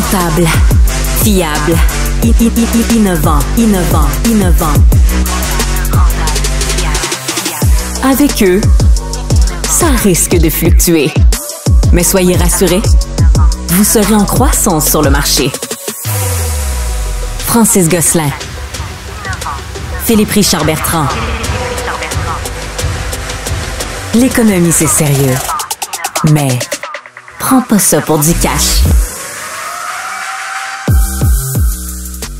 Rentable. Fiable. innovant. Innovant. Innovant. Avec eux, ça risque de fluctuer. Mais soyez rassurés, vous serez en croissance sur le marché. Francis Gosselin. Philippe Richard Bertrand. L'économie, c'est sérieux. Mais prends pas ça pour du cash.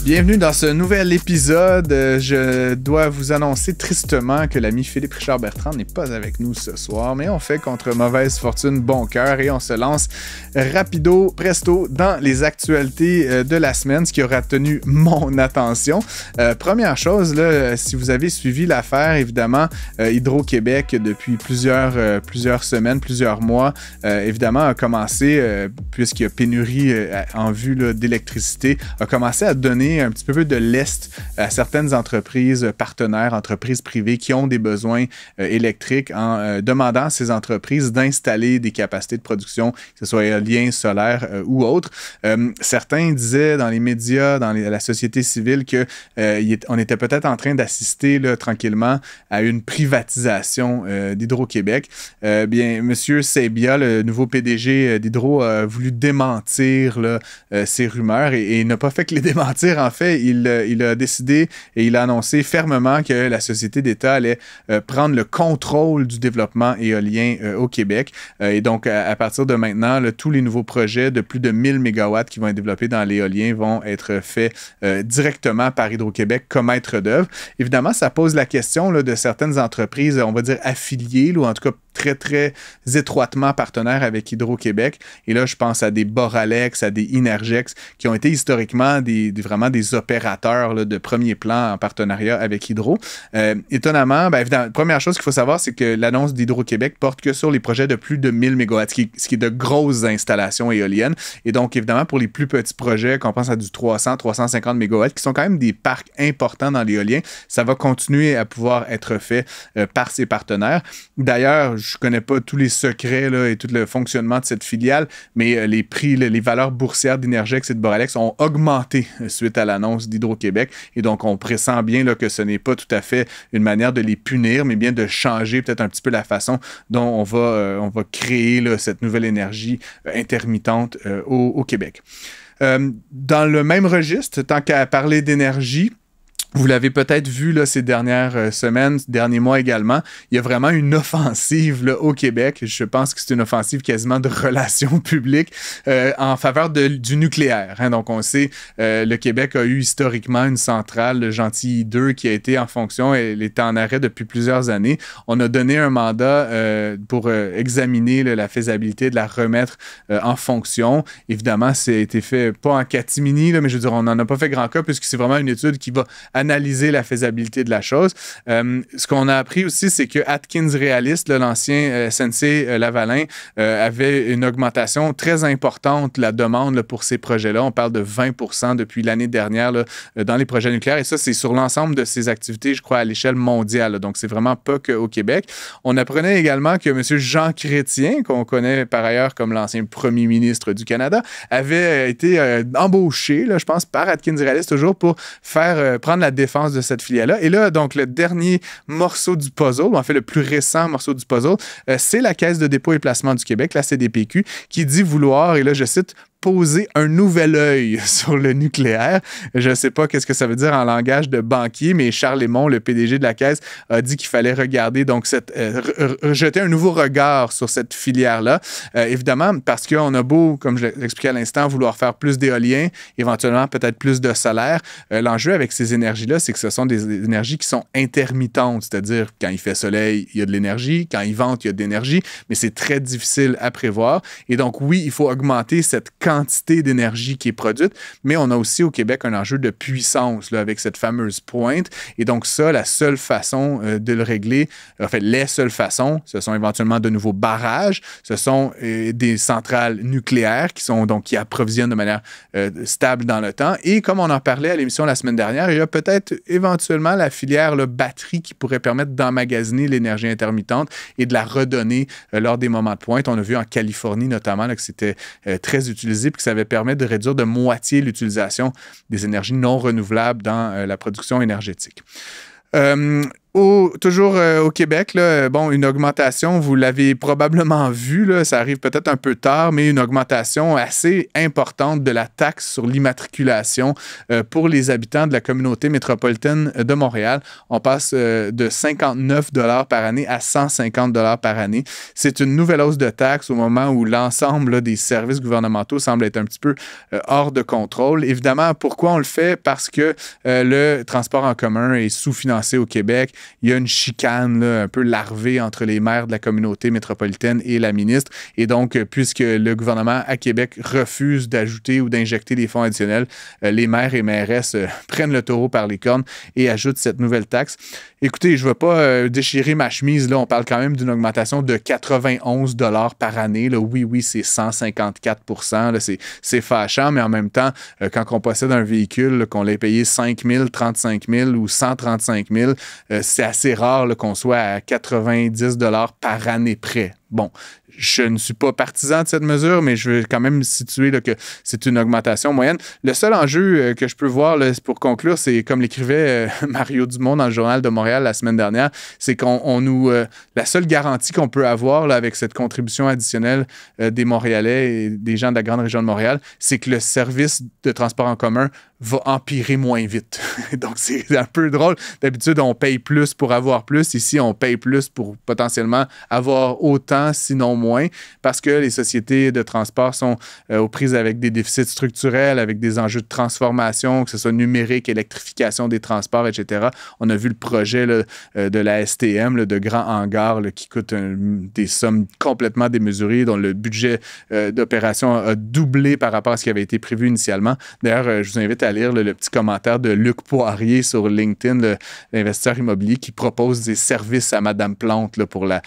Bienvenue dans ce nouvel épisode. Je dois vous annoncer tristement que l'ami Philippe Richard Bertrand n'est pas avec nous ce soir, mais on fait contre mauvaise fortune bon cœur et on se lance rapido presto dans les actualités euh, de la semaine, ce qui aura tenu mon attention. Euh, première chose, si vous avez suivi l'affaire, évidemment, euh, Hydro-Québec depuis plusieurs, plusieurs semaines, plusieurs mois, évidemment, a commencé, puisqu'il y a pénurie en vue d'électricité, a commencé à donner un petit peu de lest à certaines entreprises partenaires, entreprises privées qui ont des besoins euh, électriques en euh, demandant à ces entreprises d'installer des capacités de production, que ce soit éolien, solaire euh, ou autre. certains disaient dans les médias, dans la société civile, que on était peut-être en train d'assister tranquillement à une privatisation d'Hydro-Québec. bien, M. Sebia, le nouveau PDG d'Hydro, a voulu démentir ces rumeurs et n'a pas fait que les démentir en fait, euh, il, a décidé et il a annoncé fermement que la société d'État allait euh, prendre le contrôle du développement éolien euh, au Québec. et donc, à, partir de maintenant, tous les nouveaux projets de plus de 1000 MW qui vont être développés dans l'éolien vont être faits directement par Hydro-Québec comme maître d'œuvre. Évidemment, ça pose la question de certaines entreprises, on va dire affiliées, ou en tout cas très, très étroitement partenaires avec Hydro-Québec. Et là, je pense à des Boralex, à des Inergex, qui ont été historiquement des, vraiment des opérateurs de premier plan en partenariat avec Hydro. Euh, étonnamment, ben, évidemment, première chose qu'il faut savoir, c'est que l'annonce d'Hydro-Québec porte que sur les projets de plus de 1000 MW, ce qui, est de grosses installations éoliennes. Et donc, évidemment, pour les plus petits projets, qu'on pense à du 300, 350 MW, qui sont quand même des parcs importants dans l'éolien, ça va continuer à pouvoir être fait euh, par ses partenaires. D'ailleurs, je connais pas tous les secrets et tout le fonctionnement de cette filiale, mais euh, les prix, les, valeurs boursières d'Energex et de Boralex ont augmenté euh, suite à l'annonce d'Hydro-Québec. Et donc, on pressent bien que ce n'est pas tout à fait une manière de les punir, mais bien de changer peut-être un petit peu la façon dont on va, euh, on va créer cette nouvelle énergie intermittente au, Québec. dans le même registre, tant qu'à parler d'énergie, vous l'avez peut-être vu là, ces dernières euh, semaines, derniers mois également, il y a vraiment une offensive là, au Québec. Je pense que c'est une offensive quasiment de relations publiques euh, en faveur du nucléaire. Hein. Donc on sait, euh, le Québec a eu historiquement une centrale, le Gentil 2, qui a été en fonction. Elle était en arrêt depuis plusieurs années. On a donné un mandat pour examiner la faisabilité de la remettre en fonction. Évidemment, ça a été fait pas en catimini, mais je veux dire, on n'en a pas fait grand cas puisque c'est vraiment une étude qui va analyser la faisabilité de la chose. Euh, ce qu'on a appris aussi, c'est que Atkins Realist, l'ancien euh, snc euh, Lavalin, avait une augmentation très importante de la demande pour ces projets-là. On parle de 20 depuis l'année dernière dans les projets nucléaires. Et ça, c'est sur l'ensemble de ces activités, je crois, à l'échelle mondiale. Donc, c'est vraiment pas qu'au Québec. On apprenait également que M. Jean Chrétien, qu'on connaît par ailleurs comme l'ancien premier ministre du Canada, avait été embauché, je pense, par Atkins Realist toujours pour faire prendre la défense de cette filiale-là. Et là, donc, le dernier morceau du puzzle, en fait, le plus récent morceau du puzzle, euh, c'est la Caisse de dépôt et placement du Québec, la CDPQ, qui dit vouloir, et là, je cite, poser un nouvel œil sur le nucléaire. Je ne sais pas qu'est-ce que ça veut dire en langage de banquier, mais Charles Lemont, le PDG de la Caisse, a dit qu'il fallait regarder, donc cette, euh, jeter un nouveau regard sur cette filière-là. Euh, évidemment, parce qu'on a beau, comme je l'expliquais à l'instant, vouloir faire plus d'éolien, éventuellement peut-être plus de solaire. Euh, l'enjeu avec ces énergies-là, c'est que ce sont des énergies qui sont intermittentes, c'est-à-dire quand il fait soleil, il y a de l'énergie, quand il vente, il y a de l'énergie, mais c'est très difficile à prévoir. Et donc, oui, il faut augmenter cette quantité quantité d'énergie qui est produite, mais on a aussi au Québec un enjeu de puissance avec cette fameuse pointe. Et donc ça, la seule façon euh, de le régler, en fait, les seules façons, ce sont éventuellement de nouveaux barrages, ce sont euh, des centrales nucléaires qui sont donc qui approvisionnent de manière euh, stable dans le temps. Et comme on en parlait à l'émission la semaine dernière, il y a peut-être éventuellement la filière la batterie qui pourrait permettre d'emmagasiner l'énergie intermittente et de la redonner lors des moments de pointe. On a vu en Californie notamment là, que c'était très utilisé puis que ça avait permis de réduire de moitié l'utilisation des énergies non renouvelables dans euh, la production énergétique. Euh, toujours euh, au Québec, bon, une augmentation, vous l'avez probablement vu, ça arrive peut-être un peu tard, mais une augmentation assez importante de la taxe sur l'immatriculation euh, pour les habitants de la communauté métropolitaine de Montréal. On passe euh, de 59 dollars par année à 150 dollars par année. C'est une nouvelle hausse de taxe au moment où l'ensemble des services gouvernementaux semble être un petit peu hors de contrôle. Évidemment, pourquoi on le fait Parce que le transport en commun est sous-financé au Québec il y a une chicane un peu larvée entre les maires de la communauté métropolitaine et la ministre. Et donc, euh, puisque le gouvernement à Québec refuse d'ajouter ou d'injecter des fonds additionnels, euh, les maires et mairesses euh, prennent le taureau par les cornes et ajoutent cette nouvelle taxe écoutez, je veux pas euh, déchirer ma chemise, là, on parle quand même d'une augmentation de 91 dollars par année. Là. Oui, oui, c'est 154 c'est fâchant, mais en même temps, euh, quand on possède un véhicule, qu'on l'ait payé 5 000, 35 000 ou 135 000, euh, c'est assez rare qu'on soit à 90 dollars par année près. Bon, je ne suis pas partisan de cette mesure, mais je veux quand même situer que c'est une augmentation moyenne. Le seul enjeu euh, que je peux voir pour conclure, c'est comme l'écrivait euh, Mario Dumont dans le journal de Montréal la semaine dernière, c'est qu'on nous euh, la seule garantie qu'on peut avoir avec cette contribution additionnelle des Montréalais et des gens de la grande région de Montréal, c'est que le service de transport en commun va empirer moins vite. Donc c'est un peu drôle. D'habitude, on paye plus pour avoir plus. Ici, on paye plus pour potentiellement avoir autant sinon moins, parce que les sociétés de transport sont euh, aux prises avec des déficits structurels, avec des enjeux de transformation, que ce soit numérique, électrification des transports, etc. On a vu le projet euh, de la STM, de grand hangar, qui coûte des sommes complètement démesurées, dont le budget euh, d'opération a doublé par rapport à ce qui avait été prévu initialement. D'ailleurs, je vous invite à lire le petit commentaire de Luc Poirier sur LinkedIn, l'investisseur immobilier qui propose des services à Madame Plante pour la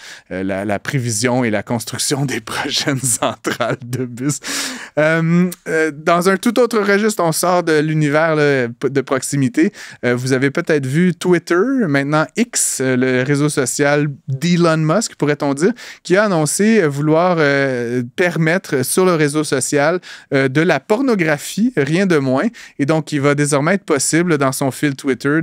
prévision et la construction des prochaines centrales de bus. Euh, euh, dans un tout autre registre, on sort de l'univers de proximité. Euh, vous avez peut-être vu Twitter, maintenant X, le réseau social d'Elon Musk, pourrait-on dire, qui a annoncé vouloir permettre sur le réseau social de la pornographie, rien de moins. Et donc, il va désormais être possible dans son fil Twitter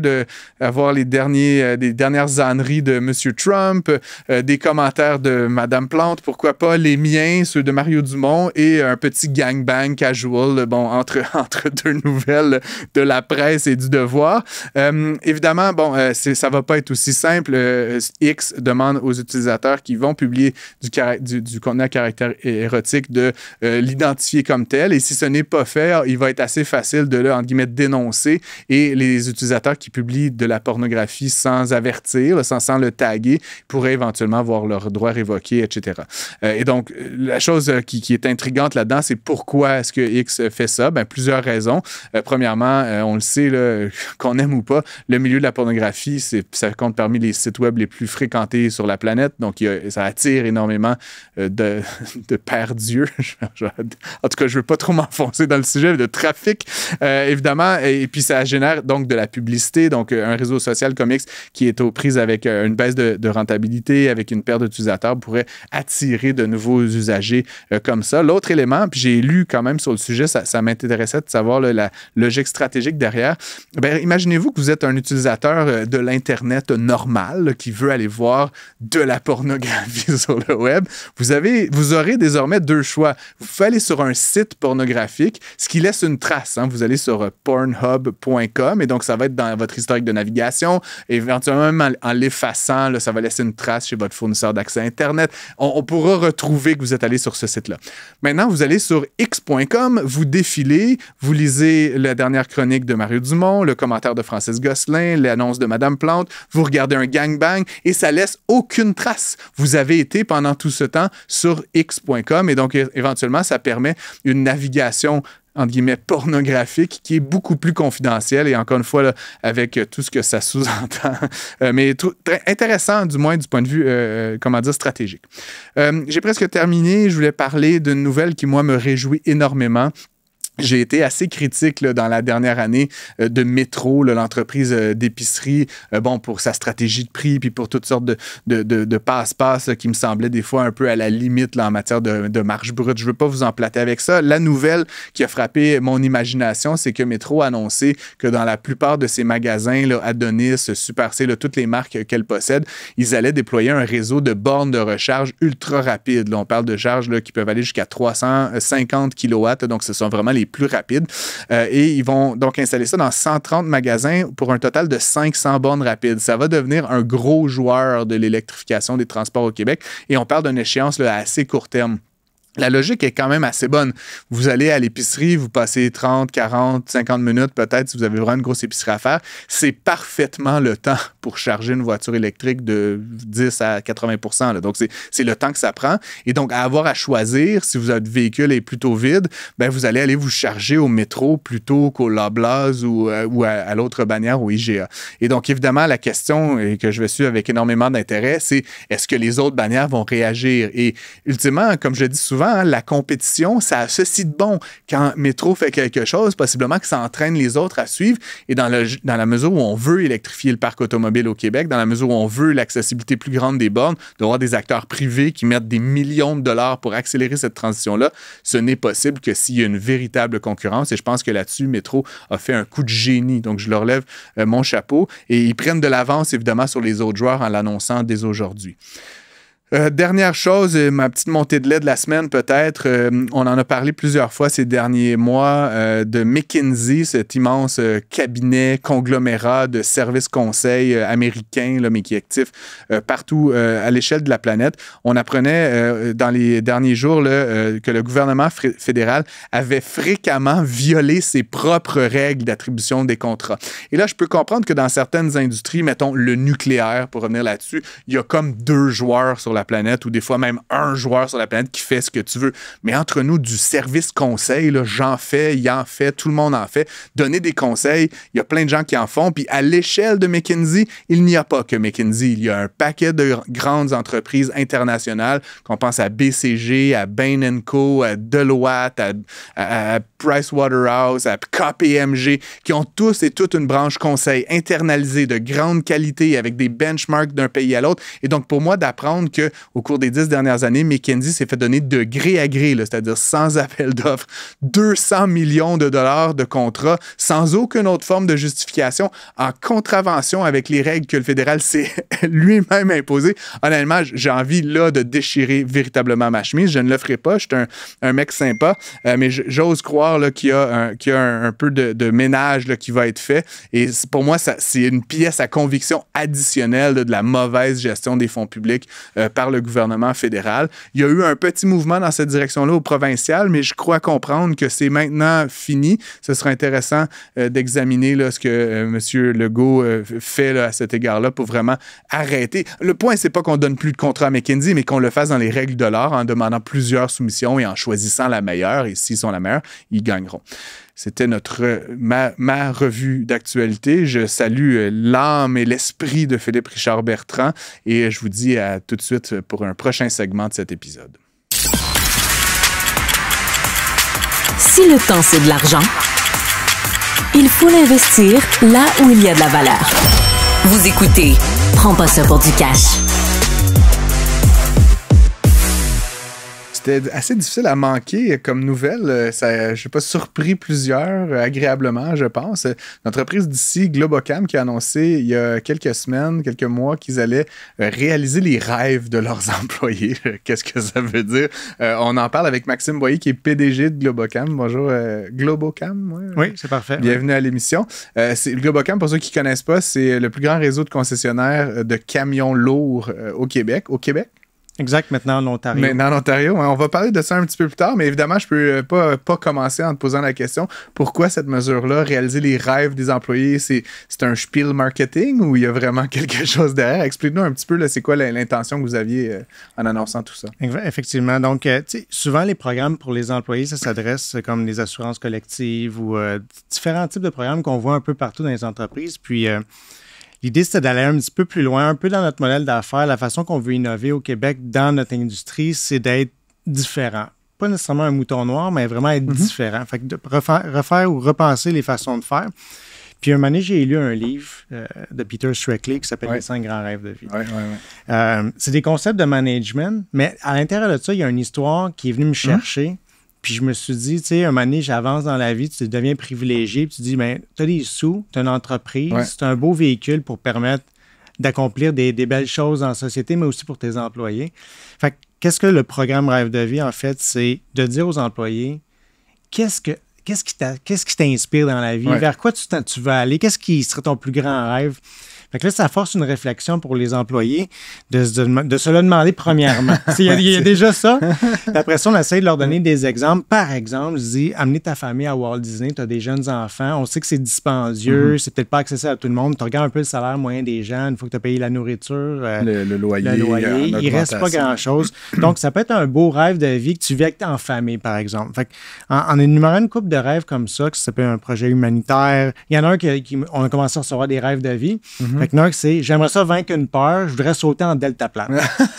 d'avoir les, derniers, les dernières âneries de M. Trump, des commentaires de Mme Madame Plante, pourquoi pas les miens, ceux de Mario Dumont, et un petit gang gangbang casual, bon, entre, entre deux nouvelles de la presse et du devoir. Euh, évidemment, bon, euh, ça va pas être aussi simple. Euh, X demande aux utilisateurs qui vont publier du, contenu à caractère érotique de euh, l'identifier comme tel. Et si ce n'est pas fait, il va être assez facile de le, entre guillemets, dénoncer. Et les utilisateurs qui publient de la pornographie sans avertir, sans, sans le taguer, pourraient éventuellement voir leurs droits révoqués etc. Euh, et donc, euh, la chose euh, qui, est intrigante là-dedans, c'est pourquoi est-ce que X fait ça? Ben, plusieurs raisons. premièrement, on le sait, qu'on aime ou pas, le milieu de la pornographie, ça compte parmi les sites web les plus fréquentés sur la planète. Donc, ça attire énormément de, de pères en tout cas, je veux pas trop m'enfoncer dans le sujet de trafic, évidemment. Et, puis, ça génère donc de la publicité. Donc, un réseau social comme X qui est aux prises avec une baisse de, de rentabilité, avec une perte d'utilisateurs, pourrait attirer de nouveaux usagers euh, comme ça. L'autre élément, puis j'ai lu quand même sur le sujet, ça, m'intéressait de savoir la logique stratégique derrière. Ben, imaginez-vous que vous êtes un utilisateur euh, de l'Internet normal qui veut aller voir de la pornographie sur le web. Vous, avez, vous aurez désormais deux choix. Vous pouvez aller sur un site pornographique, ce qui laisse une trace. Hein. Vous allez sur euh, pornhub.com et donc ça va être dans votre historique de navigation. Éventuellement, en, en l'effaçant, ça va laisser une trace chez votre fournisseur d'accès Internet on, pourra retrouver que vous êtes allé sur ce site-là. Maintenant, vous allez sur x.com, vous défilez, vous lisez la dernière chronique de Mario Dumont, le commentaire de Francis Gosselin, l'annonce de Madame Plante, vous regardez un gangbang et ça laisse aucune trace. Vous avez été pendant tout ce temps sur x.com et donc éventuellement, ça permet une navigation en guillemets, pornographique, qui est beaucoup plus confidentiel et encore une fois, avec euh, tout ce que ça sous-entend, euh, mais intéressant, du moins du point de vue, euh, comment dire, stratégique. J'ai presque terminé, je voulais parler d'une nouvelle qui, moi, me réjouit énormément j'ai été assez critique dans la dernière année euh, de Métro, l'entreprise euh, d'épicerie, euh, bon, pour sa stratégie de prix, puis pour toutes sortes de, passe-passe qui me semblaient des fois un peu à la limite en matière de, marge brute. Je ne veux pas vous emplater avec ça. La nouvelle qui a frappé mon imagination, c'est que Métro a annoncé que dans la plupart de ses magasins, Adonis, Super C, toutes les marques qu'elle possède, ils allaient déployer un réseau de bornes de recharge ultra rapide. on parle de charges qui peuvent aller jusqu'à 350 kW, donc ce sont vraiment les plus rapides. Euh, et ils vont donc installer ça dans 130 magasins pour un total de 500 bornes rapides. Ça va devenir un gros joueur de l'électrification des transports au Québec et on parle d'une échéance à assez court terme la logique est quand même assez bonne. Vous allez à l'épicerie, vous passez 30, 40, 50 minutes peut-être si vous avez vraiment une grosse épicerie à faire. C'est parfaitement le temps pour charger une voiture électrique de 10 à 80 Donc, c'est le temps que ça prend. Et donc, à avoir à choisir, si votre véhicule est plutôt vide, ben, vous allez aller vous charger au métro plutôt qu'au Loblaws ou, euh, ou à, l'autre bannière au IGA. Et donc, évidemment, la question que je vais suivre avec énormément d'intérêt, c'est est-ce que les autres bannières vont réagir? Et ultimement, comme je dis souvent, Hein, la compétition, ça a ceci de bon. Quand Métro fait quelque chose, possiblement que ça entraîne les autres à suivre. Et dans, la mesure où on veut électrifier le parc automobile au Québec, dans la mesure où on veut l'accessibilité plus grande des bornes, d'avoir des acteurs privés qui mettent des millions de dollars pour accélérer cette transition-là, ce n'est possible que s'il y a une véritable concurrence. Et je pense que là-dessus, Métro a fait un coup de génie. Donc, je leur lève euh, mon chapeau. Et ils prennent de l'avance, évidemment, sur les autres joueurs en l'annonçant dès aujourd'hui. Euh, dernière chose, euh, ma petite montée de lait de la semaine, peut-être. Euh, on en a parlé plusieurs fois ces derniers mois de McKinsey, cet immense cabinet, conglomérat de services conseils américains, là, mais qui est actif partout à l'échelle de la planète. On apprenait dans les derniers jours là, que le gouvernement fédéral avait fréquemment violé ses propres règles d'attribution des contrats. Et là, je peux comprendre que dans certaines industries, mettons le nucléaire, pour revenir là-dessus, il y a comme deux joueurs sur la planète ou des fois même un joueur sur la planète qui fait ce que tu veux. Mais entre nous, du service conseil, j'en fais, il en fait, tout le monde en fait. Donner des conseils, il y a plein de gens qui en font. Puis à l'échelle de McKinsey, il n'y a pas que McKinsey. Il y a un paquet de grandes entreprises internationales, qu'on pense à BCG, à Bain Co, à Deloitte, à, à, à Pricewaterhouse, à KPMG, qui ont tous et toutes une branche conseil internalisée de grande qualité avec des benchmarks d'un pays à l'autre. Et donc, pour moi, d'apprendre que au cours des dix dernières années, McKinsey s'est fait donner de gré à gré, c'est-à-dire sans appel d'offres, 200 millions de dollars de contrats sans aucune autre forme de justification, en contravention avec les règles que le fédéral s'est lui-même imposées. Honnêtement, j'ai envie là de déchirer véritablement ma chemise. Je ne le ferai pas. Je suis un, mec sympa, euh, mais j'ose croire qu'il y a un, un, peu de, ménage qui va être fait. Et pour moi, c'est une pièce à conviction additionnelle de la mauvaise gestion des fonds publics euh, le gouvernement fédéral. Il y a eu un petit mouvement dans cette direction-là au provincial, mais je crois comprendre que c'est maintenant fini. Ce sera intéressant euh, d'examiner ce que euh, M. Legault euh, fait à cet égard-là pour vraiment arrêter. Le point, c'est pas qu'on donne plus de contrat à McKinsey, mais qu'on le fasse dans les règles de l'art en demandant plusieurs soumissions et en choisissant la meilleure. Et s'ils sont la meilleure, ils gagneront. C'était notre euh, ma, ma revue d'actualité. Je salue euh, l'âme et l'esprit de Philippe Richard Bertrand et euh, je vous dis à tout de suite pour un prochain segment de cet épisode. Si le temps c'est de l'argent, il faut l'investir là où il y a de la valeur. Vous écoutez, prends pas ça pour du cash. c'était assez difficile à manquer comme nouvelle. Euh, ça, je n'ai pas, surpris plusieurs euh, agréablement, je pense. L'entreprise d'ici, Globocam, qui a annoncé il y a quelques semaines, quelques mois, qu'ils allaient euh, réaliser les rêves de leurs employés. Qu'est-ce que ça veut dire? on en parle avec Maxime Boyer, qui est PDG de Globocam. Bonjour, Globocam. Oui, c'est parfait. Bienvenue à l'émission. Globocam, pour ceux qui ne connaissent pas, c'est le plus grand réseau de concessionnaires de camions lourds au Québec. Au Québec? Exact, maintenant en Ontario. Maintenant en Ontario. On va parler de ça un petit peu plus tard, mais évidemment, je peux euh, pas, pas commencer en te posant la question pourquoi cette mesure-là, réaliser les rêves des employés, c'est un spiel marketing ou il y a vraiment quelque chose derrière Explique-nous un petit peu, c'est quoi l'intention que vous aviez euh, en annonçant tout ça. Effectivement. Donc, euh, souvent, les programmes pour les employés, ça s'adresse comme les assurances collectives ou différents types de programmes qu'on voit un peu partout dans les entreprises. Puis, L'idée, c'était d'aller un petit peu plus loin, un peu dans notre modèle d'affaires. La façon qu'on veut innover au Québec dans notre industrie, c'est d'être différent. Pas nécessairement un mouton noir, mais vraiment être mhm. différent. Fait que de refaire, ou repenser les façons de faire. Puis un moment j'ai lu un livre euh, de Peter Shreckley qui s'appelle Les cinq grands rêves de vie. Euh, c'est des concepts de management, mais à l'intérieur de ça, il y a une histoire qui est venue me mhm. chercher. Puis je me suis dit, tu sais, un moment donné, j'avance dans la vie, tu deviens privilégié, puis tu dis, ben, tu as des sous, tu as une entreprise, c'est un beau véhicule pour permettre d'accomplir des, belles choses en société, mais aussi pour tes employés. Fait qu'est-ce que le programme Rêve de vie, en fait, c'est de dire aux employés, qu'est-ce que qu'est-ce qui t'inspire dans la vie? Vers quoi tu, tu veux aller? Qu'est-ce qui serait ton plus grand rêve? Fait que là, ça force une réflexion pour les employés de se, le demander premièrement. Il y, a déjà ça. La après ça, on essaie de leur donner mm. des exemples. Par exemple, je dis, amener ta famille à Walt Disney, tu as des jeunes enfants, on sait que c'est dispendieux, mm-hmm. c'est peut-être pas accessible à tout le monde. Tu regardes un peu le salaire moyen des gens, une fois que tu as payé la nourriture, euh, le, loyer, euh, il reste pas grand-chose. Donc, ça peut être un beau rêve de vie que tu vis avec en famille, par exemple. Fait en, énumérant une coupe de rêves comme ça, que ça peut un projet humanitaire, il y en a un qui, on a commencé à recevoir des rêves de vie. Mm-hmm. Fait que c'est j'aimerais ça vaincre une peur, je voudrais sauter en delta Plan.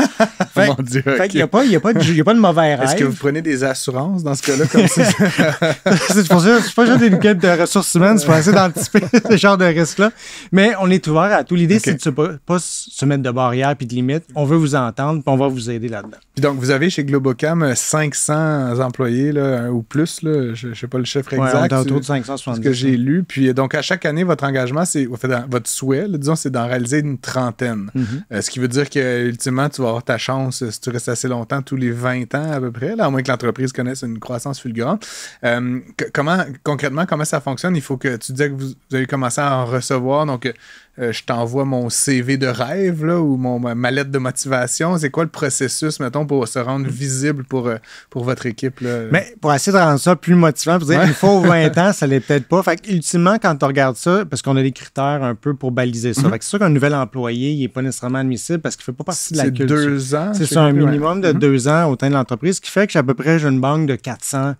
fait, Mon Dieu, fait qu'il n'y a, pas, a, de, pas de mauvais rêve. Est-ce que vous prenez des assurances dans ce cas-là comme ça? c'est pour ça, suis pas juste une quête de ressources humaines, c'est pour essayer d'anticiper ce genre de risque-là. Mais on est ouvert à tout. L'idée, c'est de ne pas se mettre de barrières et de limites. On veut vous entendre, puis on va vous aider là-dedans. donc, vous avez chez Globocam 500 euh, employés là, ou plus, là, je ne sais pas le chiffre exact. Ouais, on est autour de 570. Ce que j'ai lu. Puis euh, donc, à chaque année, votre engagement, c'est votre souhait, c'est d'en réaliser une trentaine. Mhm. Euh, ce qui veut dire que tu vas avoir ta chance, euh, si tu restes assez longtemps, tous les 20 ans à peu près, là, à moins que l'entreprise connaisse une croissance fulgurante. Euh, comment, concrètement, comment ça fonctionne? Il faut que tu dises que vous, vous avez commencé à en recevoir. Donc, euh, je t'envoie mon CV de rêve là, ou mon, ma, lettre de motivation? C'est quoi le processus, mettons, pour se rendre mm. visible pour, euh, pour votre équipe? Là? Mais pour essayer de rendre ça plus motivant, il faut 20 ans, ça l'est peut-être pas. Fait ultimement, quand tu regardes ça, parce qu'on a des critères un peu pour baliser ça. Mm-hmm. c'est sûr qu'un nouvel employé, il n'est pas nécessairement admissible parce qu'il ne fait pas partie de la culture. C'est deux ans? C'est un minimum de mm-hmm. deux ans au sein de l'entreprise, ce qui fait que j'ai à peu près une banque de 400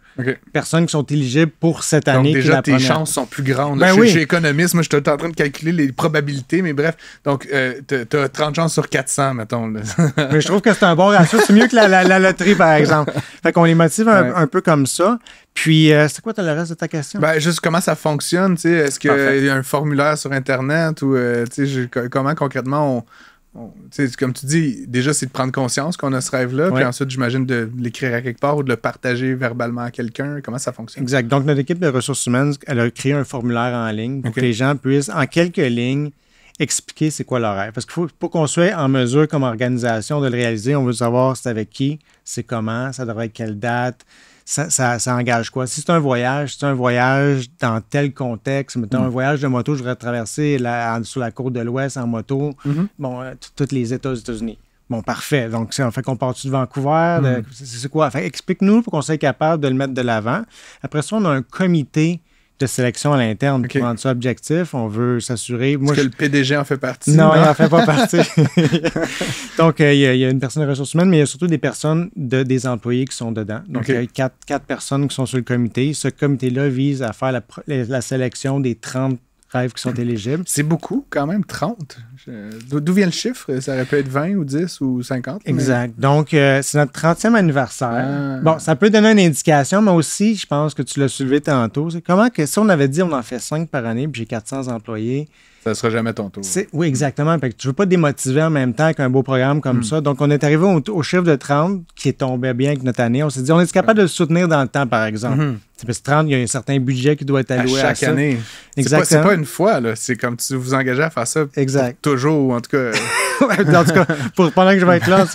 personnes qui sont éligibles pour cette année. Donc déjà, tes chances sont plus grandes. Ben oui. moi je suis en train de calculer les probabilités mais bref. Donc, tu as 30 chances sur 400, mettons. mais je trouve que c'est un bon ratio. C'est mieux que la, loterie, par exemple. Fait qu'on les motive un, peu comme ça. Puis, euh, c'est quoi le reste de ta question? Ben, juste comment ça fonctionne, tu sais. Est-ce qu'il y a un formulaire sur Internet ou, euh, comment concrètement on comme tu dis, déjà, c'est de prendre conscience qu'on a ce rêve-là, puis ensuite, j'imagine, de l'écrire à quelque part ou de le partager verbalement à quelqu'un. Comment ça fonctionne? Exact. Donc, notre équipe de ressources humaines, elle a créé un formulaire en ligne pour que les gens puissent, en quelques lignes, expliquer c'est quoi leur rêve. Parce qu'il faut, qu'on soit en mesure, comme organisation, de le réaliser, on veut savoir c'est avec qui, c'est comment, ça devrait être quelle date, ça, engage quoi? Si c'est un voyage, si c'est un voyage dans tel contexte. Mettons, mm. un voyage de moto, je voudrais traverser la, sur la côte de l'Ouest en moto, mm-hmm. bon, euh, toutes les États unis Bon, parfait. Donc, en fait, qu'on part-tu de Vancouver? Mm. Euh, c'est quoi? explique-nous pour qu'on soit capable de le mettre de l'avant. Après ça, on a un comité de sélection à l'interne okay. pour rendre ça objectif. On veut s'assurer. est que le PDG en fait partie? Non, il n'en fait pas partie. Donc, euh, il y, a une personne de ressources humaines, mais il y a surtout des personnes, de, des employés qui sont dedans. Donc, il y a quatre, quatre, personnes qui sont sur le comité. Ce comité-là vise à faire la, la, la sélection des 30 qui sont éligibles. C'est beaucoup, quand même, 30. D'où vient le chiffre? Ça aurait pu être 20 ou 10 ou 50. Exact. Donc, euh, c'est notre 30e anniversaire. Ah. Bon, ça peut donner une indication, mais aussi, je pense que tu l'as soulevé tantôt, comment que si on avait dit on en fait 5 par année, puis j'ai 400 employés, ça ne sera jamais ton tour. Oui, exactement. Parce que tu ne veux pas démotiver en même temps qu'un beau programme comme hmm. ça. Donc, on est arrivé au, chiffre de 30 qui est tombé bien avec notre année. On s'est dit, on est capable de le soutenir dans le temps, par exemple. Hmm que 30, il y a un certain budget qui doit être alloué à chaque année. Exactement. C'est pas, une fois, là. C'est comme tu vous engagez à faire ça. Exact. toujours, ou en tout cas. Euh, en tout cas, pour, pendant que je vais être là.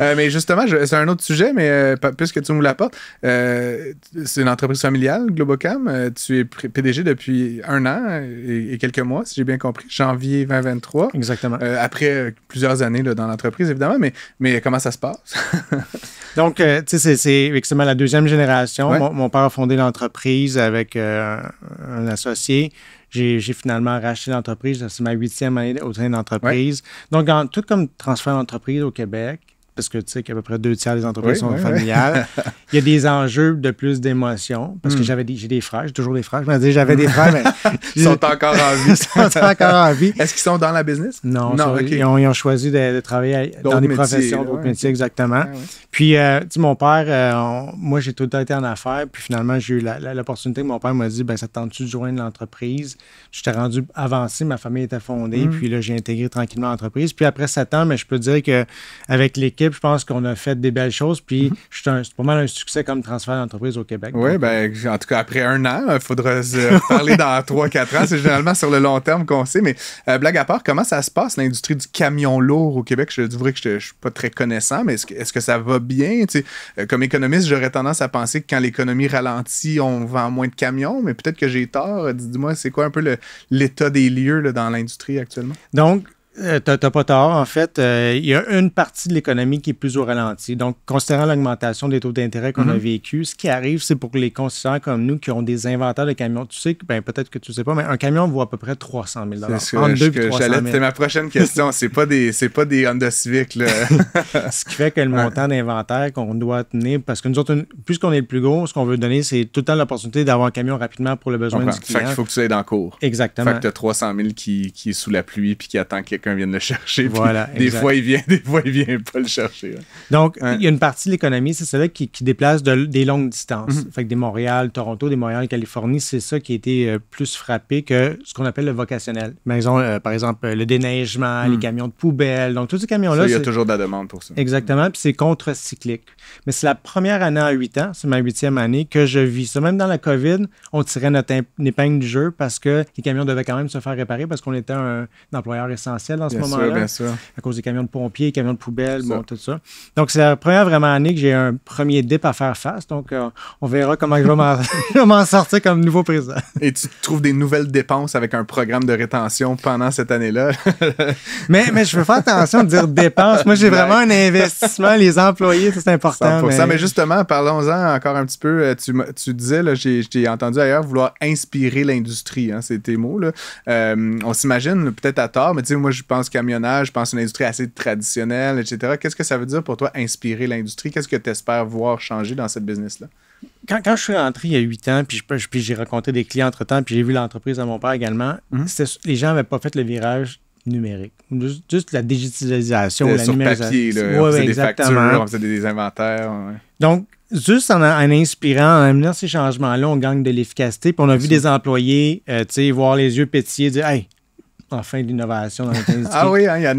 Euh, mais justement, c'est un autre sujet, mais euh, puisque tu nous l'apportes, c'est une entreprise familiale, Globocam. tu es PDG depuis un an et, quelques mois, si j'ai bien compris, janvier 2023. Exactement. après plusieurs années dans l'entreprise, évidemment, mais, mais comment ça se passe? Donc, tu sais, c'est effectivement la deuxième génération mon père a fondé l'entreprise avec euh, un associé. J'ai finalement racheté l'entreprise. C'est ma huitième année au sein d'entreprise. Donc, tout comme transfert d'entreprise au Québec, parce que tu sais qu'à peu près deux tiers des entreprises sont familiales. Il y a des enjeux de plus d'émotions, parce que hmm. j'avais des, j'ai des frères, j'ai toujours des frères. Je me disais, j'avais des frères, mais. ils sont encore en vie. ils sont encore en vie. Est-ce qu'ils sont dans la business? Non, ils, ont, choisi de, travailler dans des professions, d'autres métiers, exactement. Puis, euh, tu sais, mon père, euh, moi, j'ai tout le temps été en affaires, puis finalement, j'ai eu l'opportunité mon père m'a dit, ben, ça tente-tu de joindre l'entreprise? J'étais rendu avancé, ma famille était fondée, hmm. puis là, j'ai intégré tranquillement l'entreprise. Puis après sept ans, mais je peux dire qu'avec l'équipe, je pense qu'on a fait des belles choses. Puis, mhm. c'est pas mal un succès comme transfert d'entreprise au Québec. Oui, ben, en tout cas, après un an, il faudra se parler dans 3-4 ans. C'est généralement sur le long terme qu'on sait. Mais, euh, blague à part, comment ça se passe, l'industrie du camion lourd au Québec? Je devrais que je ne suis pas très connaissant, mais est-ce que, ça va bien? Euh, comme économiste, j'aurais tendance à penser que quand l'économie ralentit, on vend moins de camions, mais peut-être que j'ai tort. Dis-moi, c'est quoi un peu l'état des lieux dans l'industrie actuellement? Donc, euh, t'as pas tort. En fait, euh, il y a une partie de l'économie qui est plus au ralenti. Donc, considérant l'augmentation des taux d'intérêt qu'on a mhm. vécu, ce qui arrive, c'est pour les concessionnaires comme nous qui ont des inventaires de camions. Tu sais, ben, peut-être que tu sais pas, mais un camion vaut à peu près 300 000 C'est ma prochaine question. c'est pas des pas des Honda Civic. Là. ce qui fait que le montant d'inventaire qu'on doit tenir, parce que nous autres, puisqu'on est le plus gros, ce qu'on veut donner, c'est tout le temps l'opportunité d'avoir un camion rapidement pour le besoin du client. Fait faut que tu aies dans cours. Exactement. Fait que tu 300 000 qui, qui est sous la pluie puis qui attend quelqu'un vient le chercher. des fois, il vient, des fois, il vient pas le chercher. Donc, il y a une partie de l'économie, c'est celle qui, déplace des longues distances. Mm-hmm. Fait que des Montréal, Toronto, des Montréal, Californie, c'est ça qui a été euh, plus frappé que ce qu'on appelle le vocationnel. ils ont, euh, par exemple, euh, le déneigement, les mm. camions de poubelle. Donc, tous ces camions-là. Il y a toujours de la demande pour ça. Exactement. Mm. Puis c'est contre-cyclique. Mais c'est la première année à huit ans, c'est ma huitième année, que je vis ça. Même dans la COVID, on tirait notre épingle du jeu parce que les camions devaient quand même se faire réparer parce qu'on était un employeur essentiel ce moment-là. À cause des camions de pompiers, camions de poubelles, bon, tout ça. Donc, c'est la première vraiment année que j'ai un premier dip à faire face. Donc, euh, on verra comment je vais m'en sortir comme nouveau président. Et tu trouves des nouvelles dépenses avec un programme de rétention pendant cette année-là. mais, mais je veux faire attention de dire dépenses. Moi, j'ai vraiment un investissement. Les employés, c'est important. mais... justement, parlons-en encore un petit peu. Euh, tu, tu disais, j'ai entendu ailleurs, vouloir inspirer l'industrie. Hein, c'est tes mots. Là. Euh, on s'imagine, peut-être à tort, mais dis moi, je je pense camionnage, je pense une industrie assez traditionnelle, etc. Qu'est-ce que ça veut dire pour toi inspirer l'industrie? Qu'est-ce que tu espères voir changer dans cette business-là? Quand, je suis rentré il y a huit ans, puis, j'ai rencontré des clients entre-temps, puis j'ai vu l'entreprise à mon père également, mm-hmm. les gens n'avaient pas fait le virage numérique. Juste, la digitalisation, la sur numérisation. papier, des factures, on faisait des inventaires. Donc, juste en, inspirant, en amenant ces changements-là, on gagne de l'efficacité. Puis on a vu des employés, euh, tu sais, voir les yeux pétiller, dire Hey, enfin d'innovation dans l'industrie. ah oui, hein, il y, en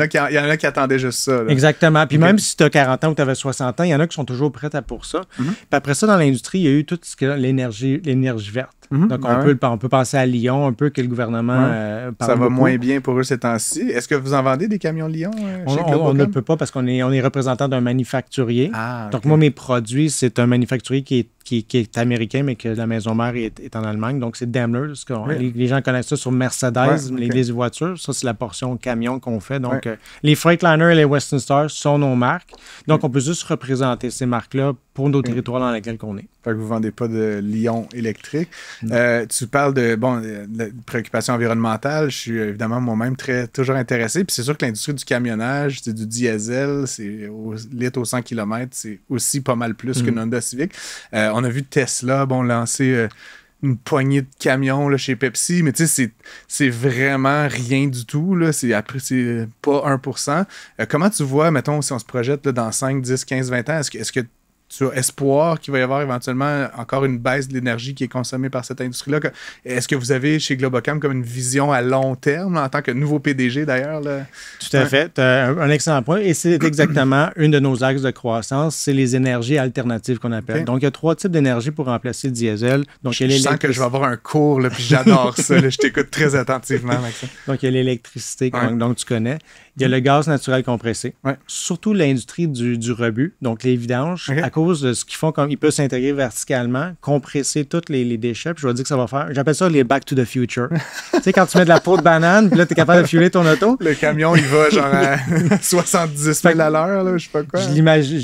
a qui, attendaient juste ça. Exactement. Puis même si tu as 40 ans ou tu avais 60 ans, il y en a qui sont toujours prêts à pour ça. Mhm. Puis après ça, dans l'industrie, il y a eu tout ce l'énergie, l'énergie verte. Mhm. Donc, ah on, peut, on, penser à Lyon un peu, que le gouvernement. Euh, ça va moins bien pour eux ces temps-ci. Est-ce que vous en vendez des camions Lyon euh, on, on, ne peut pas parce qu'on est, on est représentant d'un manufacturier. Ah, Donc, moi, mes produits, c'est un manufacturier qui est, qui, est américain, mais que la maison mère est, en Allemagne. Donc, c'est Daimler. les, gens connaissent ça sur Mercedes, les, voitures. Ça, c'est la portion camion qu'on fait. Donc, euh, les Freightliner et les Western Star sont nos marques. Donc, mm. on peut juste représenter ces marques-là pour nos mm. territoires dans lesquels on est. Fait que vous ne vendez pas de lions électrique. Mm. Euh, tu parles de, bon, environnementales. Euh, préoccupation environnementale. Je suis évidemment moi-même très, toujours intéressé. Puis c'est sûr que l'industrie du camionnage, c'est du diesel, c'est au litre au 100 km, c'est aussi pas mal plus que mm. qu'une Honda Civic. Euh, on a vu Tesla, bon, lancer... une poignée de camions là, chez Pepsi, mais tu sais, c'est vraiment rien du tout. C'est pas 1%. comment tu vois, mettons, si on se projette dans 5, 10, 15, 20 ans, est-ce que, est -ce que sur espoir qu'il va y avoir éventuellement encore une baisse de l'énergie qui est consommée par cette industrie-là. Est-ce que vous avez chez Globocam comme une vision à long terme en tant que nouveau PDG d'ailleurs? Tout à fait. un excellent point. Et c'est exactement une de nos axes de croissance, c'est les énergies alternatives qu'on appelle. Donc, il y a trois types d'énergie pour remplacer le diesel. Donc, je, sens que je vais avoir un cours, puis j'adore ça. je t'écoute très attentivement, Maxime. Donc, il y a l'électricité, donc tu connais. Il y a le gaz naturel compressé. Surtout l'industrie du, rebut, donc les vidanges, à cause de ce qu'ils font, comme ils peuvent s'intégrer verticalement, compresser tous les, déchets. Puis je vais dire que ça va faire. J'appelle ça les back to the future. tu sais, quand tu mets de la peau de banane, puis là, tu es capable de fueler ton auto. Le camion, il va genre à 70 000 à l'heure, je sais pas quoi. Je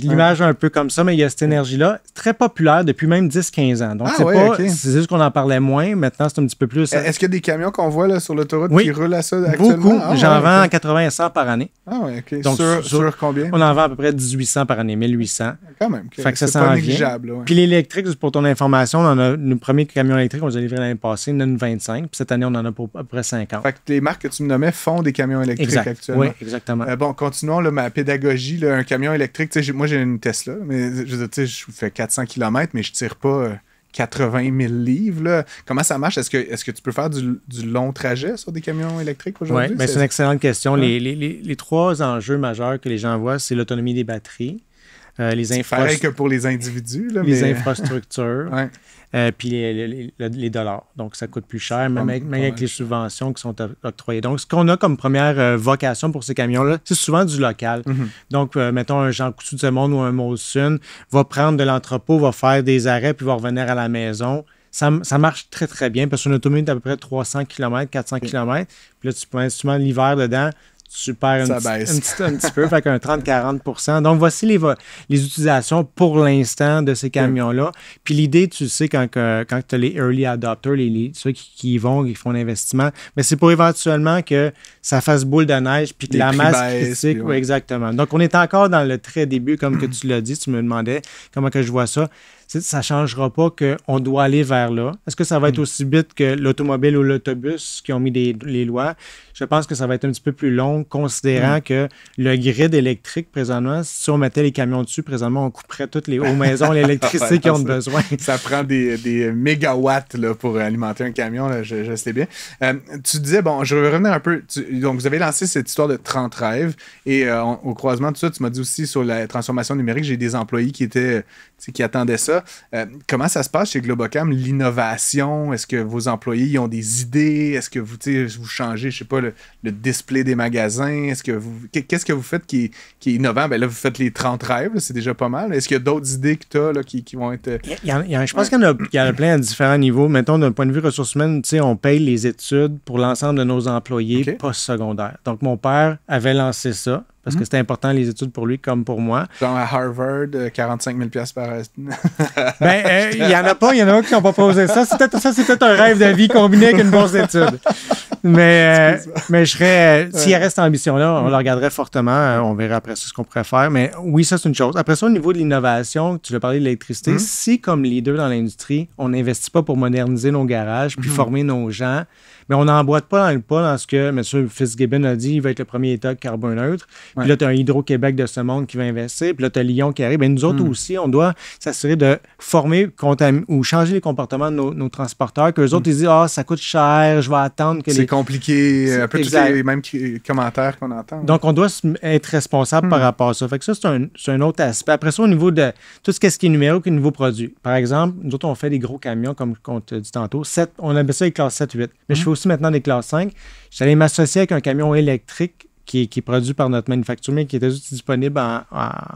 l'image un peu comme ça, mais il y a cette énergie-là, très populaire depuis même 10-15 ans. Donc, ah c'est pas. C'est juste qu'on en parlait moins. Maintenant, c'est un petit peu plus. Est-ce qu'il y a des camions qu'on voit sur l'autoroute qui roulent à ça actuellement? Beaucoup. Ah J'en vends 80 100 par année. Ah oui, OK. sur, combien? On en vend à peu près 1800 par année, 1800. Quand même. ça s'en vient. Puis l'électrique, pour ton information, on en a, électrique premier camion électrique on a livré l'année passée, en une 25. Puis cette année, on en a pour à peu près 50. Fait que les marques que tu me nommais font des camions électriques actuellement. Oui, exactement. Euh, bon, continuons ma pédagogie. un camion électrique, moi j'ai une Tesla, mais je, je fais 400 km, mais je tire pas euh, 80 000 livres. Comment ça marche? Est-ce que, est que tu peux faire du, long trajet sur des camions électriques aujourd'hui? Oui, ben, c'est une excellente question. les, trois enjeux majeurs que les gens voient, c'est l'autonomie des batteries, euh, les infrastructures. que pour les individus. les infrastructures. Euh, puis les, dollars. Donc, ça coûte plus cher, même, avec, les subventions qui sont octroyées. Donc, ce qu'on a comme première euh, vocation pour ces camions-là, c'est souvent du local. Mhm. Donc, mettons un Jean Coutu de ou un Molson va prendre de l'entrepôt, va faire des arrêts, puis va revenir à la maison. Ça, marche très, très bien parce qu'on a milieu d'à peu près 300 km, 400 km. Puis là, tu peux souvent l'hiver dedans, super un, Petit, un, peu, fait qu'un 30-40 Donc, voici les, les utilisations pour l'instant de ces camions-là. Puis l'idée, tu sais, quand, tu as les early adopters, les, ceux qui, vont, qui font l'investissement, mais c'est pour éventuellement que ça fasse boule de neige puis que la masse critique. exactement. Donc, on est encore dans le très début, comme que tu l'as dit, tu me demandais comment que je vois ça ça ne changera pas qu'on doit aller vers là. Est-ce que ça va être mm. aussi vite que l'automobile ou l'autobus qui ont mis les lois? je pense que ça va être un petit peu plus long, considérant mm. que le grid électrique, présentement, si on mettait les camions dessus, présentement, on couperait toutes les aux maisons l'électricité qu'ils ont besoin. ça prend des, mégawatts là, pour alimenter un camion, je, sais bien. Euh, tu disais, bon, je veux revenir un peu. donc, vous avez lancé cette histoire de 30 rêves et euh, au croisement de ça, tu m'as dit aussi sur la transformation numérique, j'ai des employés qui étaient euh, qui attendaient ça. comment ça se passe chez Globocam, l'innovation? Est-ce que vos employés ils ont des idées? Est-ce que vous, vous changez, je sais pas, le, display des magasins? Est-ce que qu'est-ce que vous faites qui, est innovant? Ben là, vous faites les 30 rêves, c'est déjà pas mal. Est-ce qu'il y a d'autres idées que tu as qui, vont être. je pense qu'il y, en a, plein à différents niveaux. Mettons, d'un point de vue ressources humaines, on paye les études pour l'ensemble de nos employés okay. post-secondaires. Donc, mon père avait lancé ça parce que mhm. c'était important les études pour lui comme pour moi. Genre à Harvard, 45 euh, 000 par Ben, euh, il n'y en a pas, il y en a qui n'ont pas posé ça. C'était, ça, c'était un rêve de vie combiné avec une bourse étude. Mais, euh, mais je serais, s'il reste cette ambition-là, on mhm. le regarderait fortement. on verra après ça ce qu'on pourrait faire. Mais oui, ça, c'est une chose. Après ça, au niveau de l'innovation, tu l'as parlé de l'électricité, mhm. si comme leader dans l'industrie, on n'investit pas pour moderniser nos garages puis former nos gens, mais on n'emboîte pas dans, le pas dans ce que M. Fitzgibbon a dit, il va être le premier État carbone neutre. Puis là, tu as un Hydro-Québec de ce monde qui va investir. Puis là, tu as Lyon qui arrive. Mais nous autres hmm. aussi, on doit s'assurer de former ou changer les comportements de nos, transporteurs. Que les autres, hmm. ils disent Ah, ça coûte cher, je vais attendre que les. C'est compliqué. Un peu tous les mêmes commentaires qu'on entend. Donc, on doit être responsable par hmm. rapport à ça. Fait que ça, c'est un, autre aspect. Après ça, au niveau de tout ce, qui est numéro, et niveau produit. Par exemple, nous autres, on fait des gros camions, comme on te dit tantôt. on a baissé les classe 7-8. Mais aussi maintenant des classes 5. J'allais m'associer avec un camion électrique qui est, produit par notre manufacture, mais qui était disponible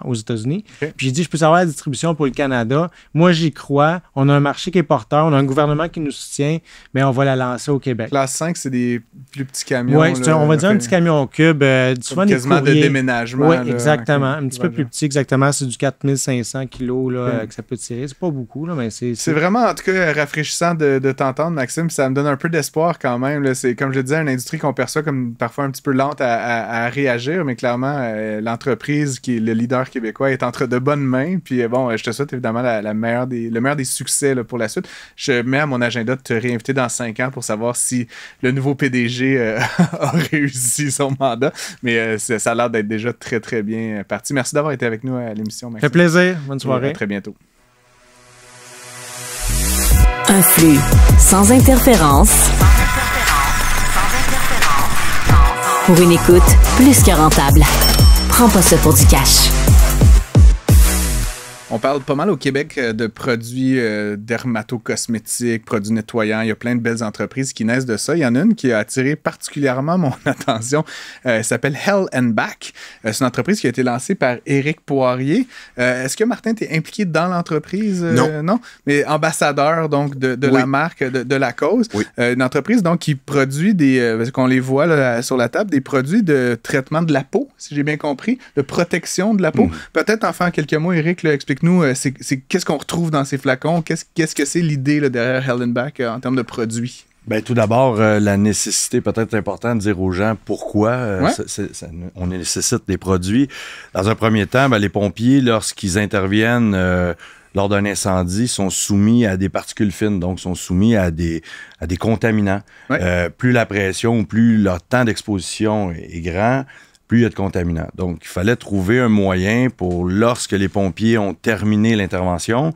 aux États-Unis. Puis j'ai dit, je peux savoir la distribution pour le Canada. Moi, j'y crois. On a un marché qui est porteur, on a un gouvernement qui nous soutient, mais on va la lancer au Québec. La 5, c'est des plus petits camions. Oui, on va dire un petit camion au cube. Euh, quasiment de déménagement. Oui, exactement. Un petit peu plus petit, exactement. C'est du 4500 kilos que ça peut tirer. C'est pas beaucoup, mais c'est. C'est vraiment, en tout cas, rafraîchissant de, t'entendre, Maxime. Ça me donne un peu d'espoir quand même. C'est, comme je disais, une industrie qu'on perçoit comme parfois un petit peu lente à à, réagir, mais clairement, euh, l'entreprise, qui est le leader québécois, est entre de bonnes mains. Puis euh, bon, euh, je te souhaite évidemment la, meilleure le meilleur des succès pour la suite. Je mets à mon agenda de te réinviter dans cinq ans pour savoir si le nouveau PDG a réussi son mandat. Mais ça a l'air d'être déjà très, très bien parti. Merci d'avoir été avec nous à l'émission. fait plaisir. Bonne soirée. à très bientôt. Un sans interférence Pour une écoute plus que rentable. Prends pas ça pour du cash. On parle pas mal au Québec euh, de produits euh, dermatocosmétiques, produits nettoyants. Il y a plein de belles entreprises qui naissent de ça. Il y en a une qui a attiré particulièrement mon attention. Euh, elle s'appelle Hell and Back. c'est une entreprise qui a été lancée par Éric Poirier. Est-ce que Martin, tu es impliqué dans l'entreprise? Non. Mais ambassadeur donc de, la marque, de, la cause. une entreprise donc qui produit des, qu'on les voit sur la table, des produits de traitement de la peau, si j'ai bien compris, de protection de la peau. Hmm. Peut-être enfin quelques mots, Éric, explique nous euh, c'est qu'est-ce qu'on retrouve dans ces flacons? Qu'est-ce quest -ce que c'est l'idée derrière Hellenback euh, en termes de produits? Ben, tout d'abord, euh, la nécessité peut-être importante de dire aux gens pourquoi on nécessite des produits. Dans un premier temps, ben, les pompiers, lorsqu'ils interviennent lors d'un incendie, sont soumis à des particules fines, donc sont soumis à des, à des contaminants. plus la pression, plus leur temps d'exposition est grand, plus il y Donc, il fallait trouver un moyen pour, lorsque les pompiers ont terminé l'intervention,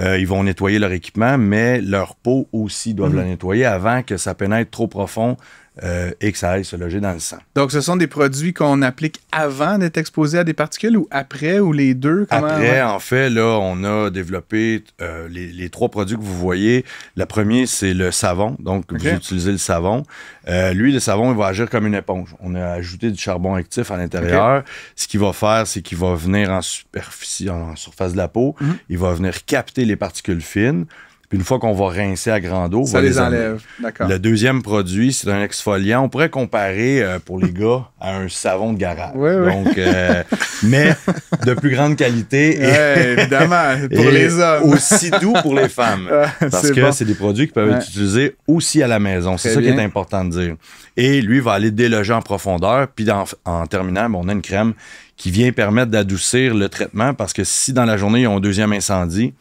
euh, ils vont nettoyer leur équipement, mais leur peau aussi doivent le mhm. la nettoyer avant que ça pénètre trop profond euh, et que ça aille se loger dans le sang. Donc, ce sont des produits qu'on applique avant d'être exposé à des particules ou après ou les deux? Après, en fait, là, on a développé euh, les, trois produits que vous voyez. Le premier, c'est le savon. Donc, vous utilisez le savon. Euh, lui, le savon, il va agir comme une éponge. On a ajouté du charbon actif à l'intérieur. Ce qu'il va faire, c'est qu'il va venir en superficie, en, surface de la peau. Mhm. Il va venir capter les particules fines puis une fois qu'on va rincer à grande eau, ça les, enlève. Le deuxième produit, c'est un exfoliant. On pourrait comparer euh, pour les gars à un savon de garage. Donc, euh, mais de plus grande qualité. Et évidemment, pour les hommes. Aussi doux pour les femmes. parce que c'est des produits qui peuvent être utilisés aussi à la maison. C'est ça qui est important de dire. Et lui va aller déloger en profondeur. Puis en, terminant, ben, on a une crème qui vient permettre d'adoucir le traitement parce que si dans la journée, ils ont un deuxième incendie,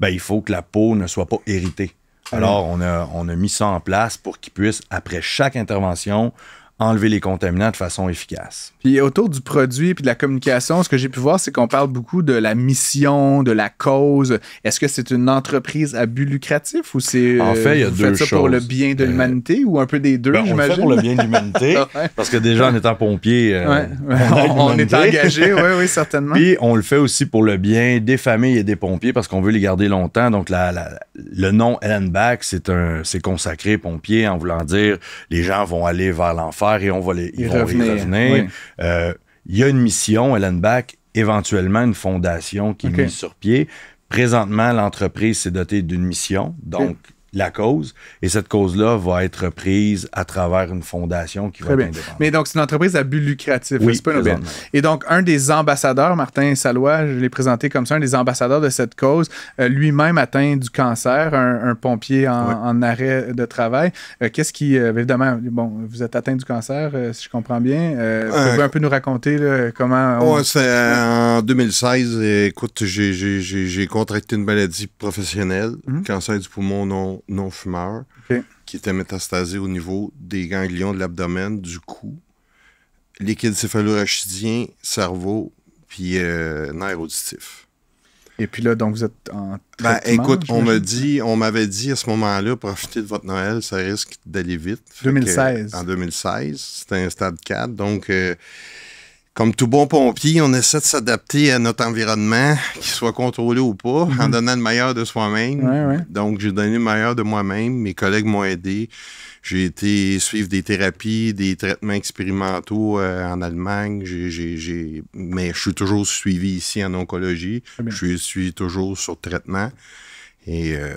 ben, il faut que la peau ne soit pas irritée. Ah Alors, on a, on a mis ça en place pour qu'ils puissent, après chaque intervention, enlever les contaminants de façon efficace. Puis autour du produit puis de la communication, ce que j'ai pu voir, c'est qu'on parle beaucoup de la mission, de la cause. Est-ce que c'est une entreprise à but lucratif ou c'est en euh, fait, il y a vous deux faites ça pour le bien de euh, l'humanité ou un peu des deux, ben, fait pour le bien de l'humanité parce que déjà en étant pompier, euh, on, est engagé, oui, oui, certainement. Puis on le fait aussi pour le bien des familles et des pompiers parce qu'on veut les garder longtemps. Donc la, le nom Ellen Back, c'est un, c'est consacré pompier en voulant dire les gens vont aller vers l'enfer et on va les, y revenir. Euh, il y a une mission, Ellen éventuellement une fondation qui est mise sur pied. Présentement, l'entreprise s'est dotée d'une mission, donc la cause. Et cette cause-là va être prise à travers une fondation qui va bien. être Mais donc, c'est une entreprise à but lucratif. Oui, pas Et donc, un des ambassadeurs, Martin Salois, je l'ai présenté comme ça, un des ambassadeurs de cette cause, euh, lui-même atteint du cancer, un, pompier en, arrêt de travail. Euh, qu'est-ce qui, euh, évidemment, bon, vous êtes atteint du cancer, si je comprends bien. vous pouvez un peu nous raconter comment... On... c'est en 2016, écoute, j'ai contracté une maladie professionnelle, hum. cancer du poumon non non, fumeur, qui était métastasé au niveau des ganglions de l'abdomen, du cou, liquide céphalo-rachidien, cerveau, puis euh, nerf auditif. Et puis là, donc vous êtes en ben, écoute, on me dit, on m'avait dit à ce moment-là, profitez de votre Noël, ça risque d'aller vite. 2016. en 2016, c'était un stade 4, donc euh, comme tout bon pompier, on essaie de s'adapter à notre environnement, qu'il soit contrôlé ou pas, en mhm. donnant le meilleur de soi-même. Donc, j'ai donné le meilleur de moi-même. Mes collègues m'ont aidé. J'ai été suivre des thérapies, des traitements expérimentaux euh, en Allemagne. Mais je suis toujours suivi ici en oncologie. Je suis toujours sur traitement. Et euh,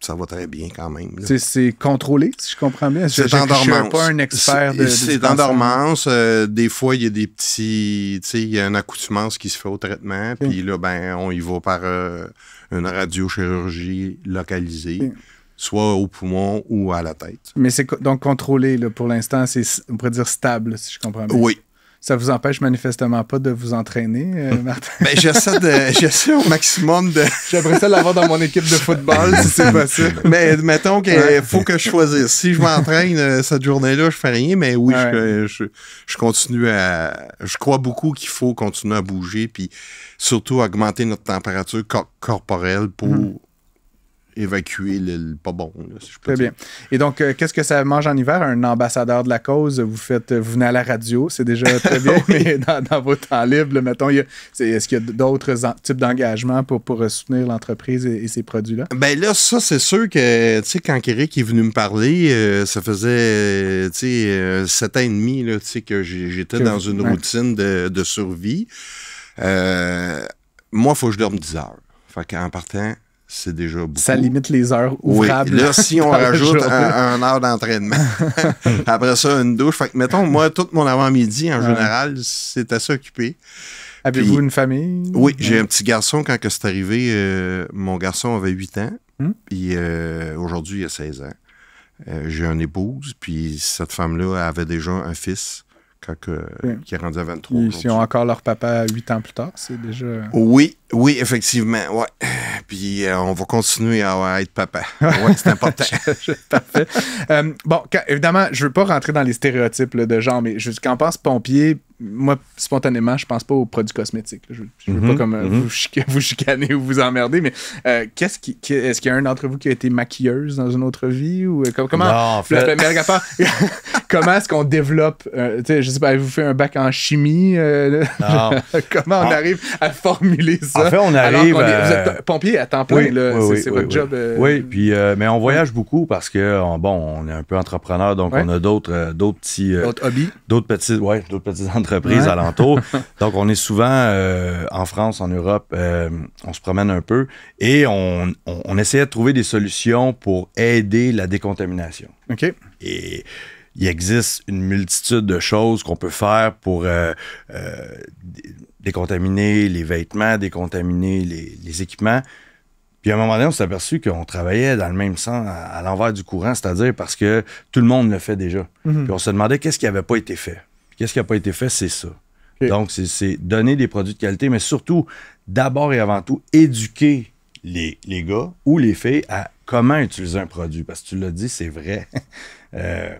ça va très bien quand même. C'est contrôlé, si je comprends bien. C'est en suis pas un expert de. C'est en dormance. Euh, des fois, il y a des petits. Tu sais, il y a un accoutumance qui se fait au traitement. Puis là, ben, on y va par euh, une radiochirurgie localisée. Soit au poumon ou à la tête. Mais c'est donc contrôlé, pour l'instant, c'est, on pourrait dire stable, si je comprends bien. Oui, ça vous empêche manifestement pas de vous entraîner, euh, hmm. Martin? Mais ben, j'essaie, de, au maximum de. J'aimerais ça l'avoir dans mon équipe de football si c'est possible. Mais mettons qu'il faut que je choisisse. Si je m'entraîne euh, cette journée-là, je fais rien, mais oui, je, continue à. Je crois beaucoup qu'il faut continuer à bouger, puis surtout augmenter notre température corporelle pour. Hmm évacuer le, pas bon. Très bien. Et donc, euh, qu'est-ce que ça mange en hiver? Un ambassadeur de la cause, vous faites, vous venez à la radio, c'est déjà très bien, mais dans, vos temps libres, mettons, est-ce qu'il y a d'autres types d'engagement pour, euh, soutenir l'entreprise et, ses produits-là? Ben là, ça, c'est sûr que, tu sais, quand Eric est venu me parler, euh, ça faisait, tu sais, sept ans et demi, tu sais, que j'étais dans une routine de, survie. moi, il faut que je dorme dix heures. Fait qu'en partant, c'est déjà beaucoup. Ça limite les heures ouvrables. Là, si on rajoute un, heure d'entraînement, après ça, une douche. Fait que, mettons, moi, tout mon avant-midi, en général, c'est assez occupé. Avez-vous une famille? Oui, j'ai un petit garçon. Quand c'est arrivé, euh, mon garçon avait 8 ans. Hmm? Puis euh, aujourd'hui, il a 16 ans. Euh, j'ai une épouse, puis cette femme-là avait déjà un fils quand, euh, est rendu à 23. Ils, ont encore leur papa 8 ans plus tard, c'est déjà. Oui, oui, effectivement. Ouais. Puis euh, on va continuer à, être papa. Oui, c'est important. parfait. Euh, bon, évidemment, je veux pas rentrer dans les stéréotypes de genre, mais qu'en pense pompier, moi, spontanément, je pense pas aux produits cosmétiques. Je, ne veux pas mhm, comme euh, mhm. vous, chicaner ou vous emmerder, mais euh, qu'est-ce qui, est-ce qu'il y a un d'entre vous qui a été maquilleuse dans une autre vie ou euh, comment non, comment est-ce qu'on développe Je sais pas, vous fait un bac en chimie Comment on arrive à formuler ça En fait, on arrive. vous êtes pompier à temps plein, c'est, votre job. Oui, puis mais on voyage beaucoup parce que bon, on est un peu entrepreneur, donc on a d'autres, d'autres petits, d'autres hobbies, d'autres petits, ouais, petits entreprises à alentour. Donc, on est souvent euh, en France, en Europe, euh, on se promène un peu et on, on, de trouver des solutions pour aider la décontamination. OK. Et il existe une multitude de choses qu'on peut faire pour euh, décontaminer les vêtements, décontaminer les, équipements. Puis à un moment donné, on s'est aperçu qu'on travaillait dans le même sens, à, l'envers du courant, c'est-à-dire parce que tout le monde le fait déjà. Mm-hmm. Puis on se demandait qu'est-ce qui n'avait pas été fait. Qu'est-ce qui n'a pas été fait? C'est ça. Donc, c'est donner des produits de qualité, mais surtout, d'abord et avant tout, éduquer les, les, gars ou les filles à comment utiliser un produit. Parce que tu l'as dit, c'est vrai. euh,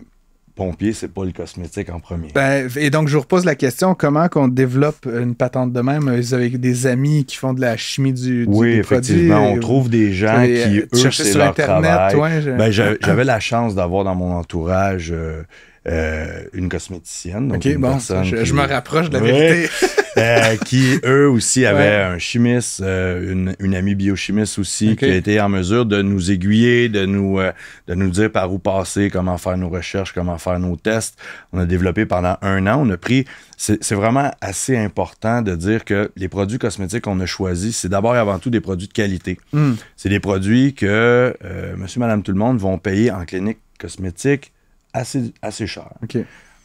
pompier, c'est pas le cosmétique en premier. Ben, et donc, je vous repose la question comment qu'on développe une patente de même avec des amis qui font de la chimie du, du Oui, effectivement. on trouve des gens qui, euh, eux, c'est Internet, ben, J'avais la chance d'avoir dans mon entourage euh, euh, une cosméticienne. Donc je, me rapproche de la vérité. Euh, qui, eux aussi, avaient un chimiste, euh, une, amie biochimiste aussi, qui a été en mesure de nous aiguiller, de nous, de nous dire par où passer, comment faire nos recherches, comment faire nos tests. On a développé pendant un an, on a pris... C'est vraiment assez important de dire que les produits cosmétiques qu'on a choisis, c'est d'abord et avant tout des produits de qualité. Hmm. C'est des produits que monsieur, madame, tout le monde vont payer en clinique cosmétique assez, cher.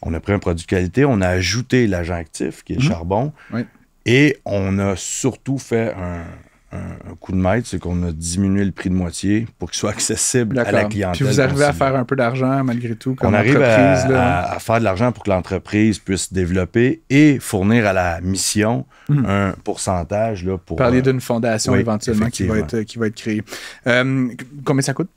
On a pris un produit de qualité, on a ajouté l'agent actif, qui est le mhm. charbon, et on a surtout fait un, coup de maître, c'est qu'on a diminué le prix de moitié pour qu'il soit accessible à la clientèle. Puis vous arrivez à faire un peu d'argent malgré tout. Comme on arrive à, faire de l'argent pour que l'entreprise puisse développer et fournir à la mission mhm. un pourcentage. pour, Parler euh, d'une fondation éventuellement qui va, être, euh, qui va être créée. Euh, combien ça coûte?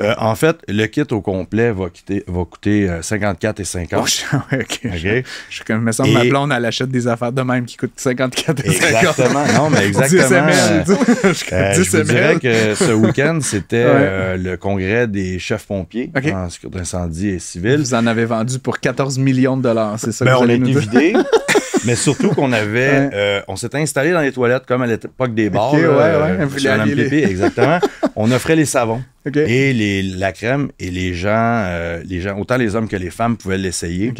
Euh, en fait, le kit au complet va, va coûter 54 euh, et 50. Oh, je, me sens ma blonde, à l'achat des affaires de même qui coûte 54 et Exactement, non, mais exactement. Euh, je dirais que ce week-end, c'était le congrès des chefs pompiers en secours d'incendie et civil. Vous en avez vendu pour 14 millions de dollars, c'est ça ben, que vous allez nous mais surtout qu'on avait, euh, on s'était installé dans les toilettes comme à l'époque des bars. Okay, ouais, ouais, euh, exactement. on offrait les savons et la crème et les gens, euh, les gens, autant les hommes que les femmes pouvaient l'essayer.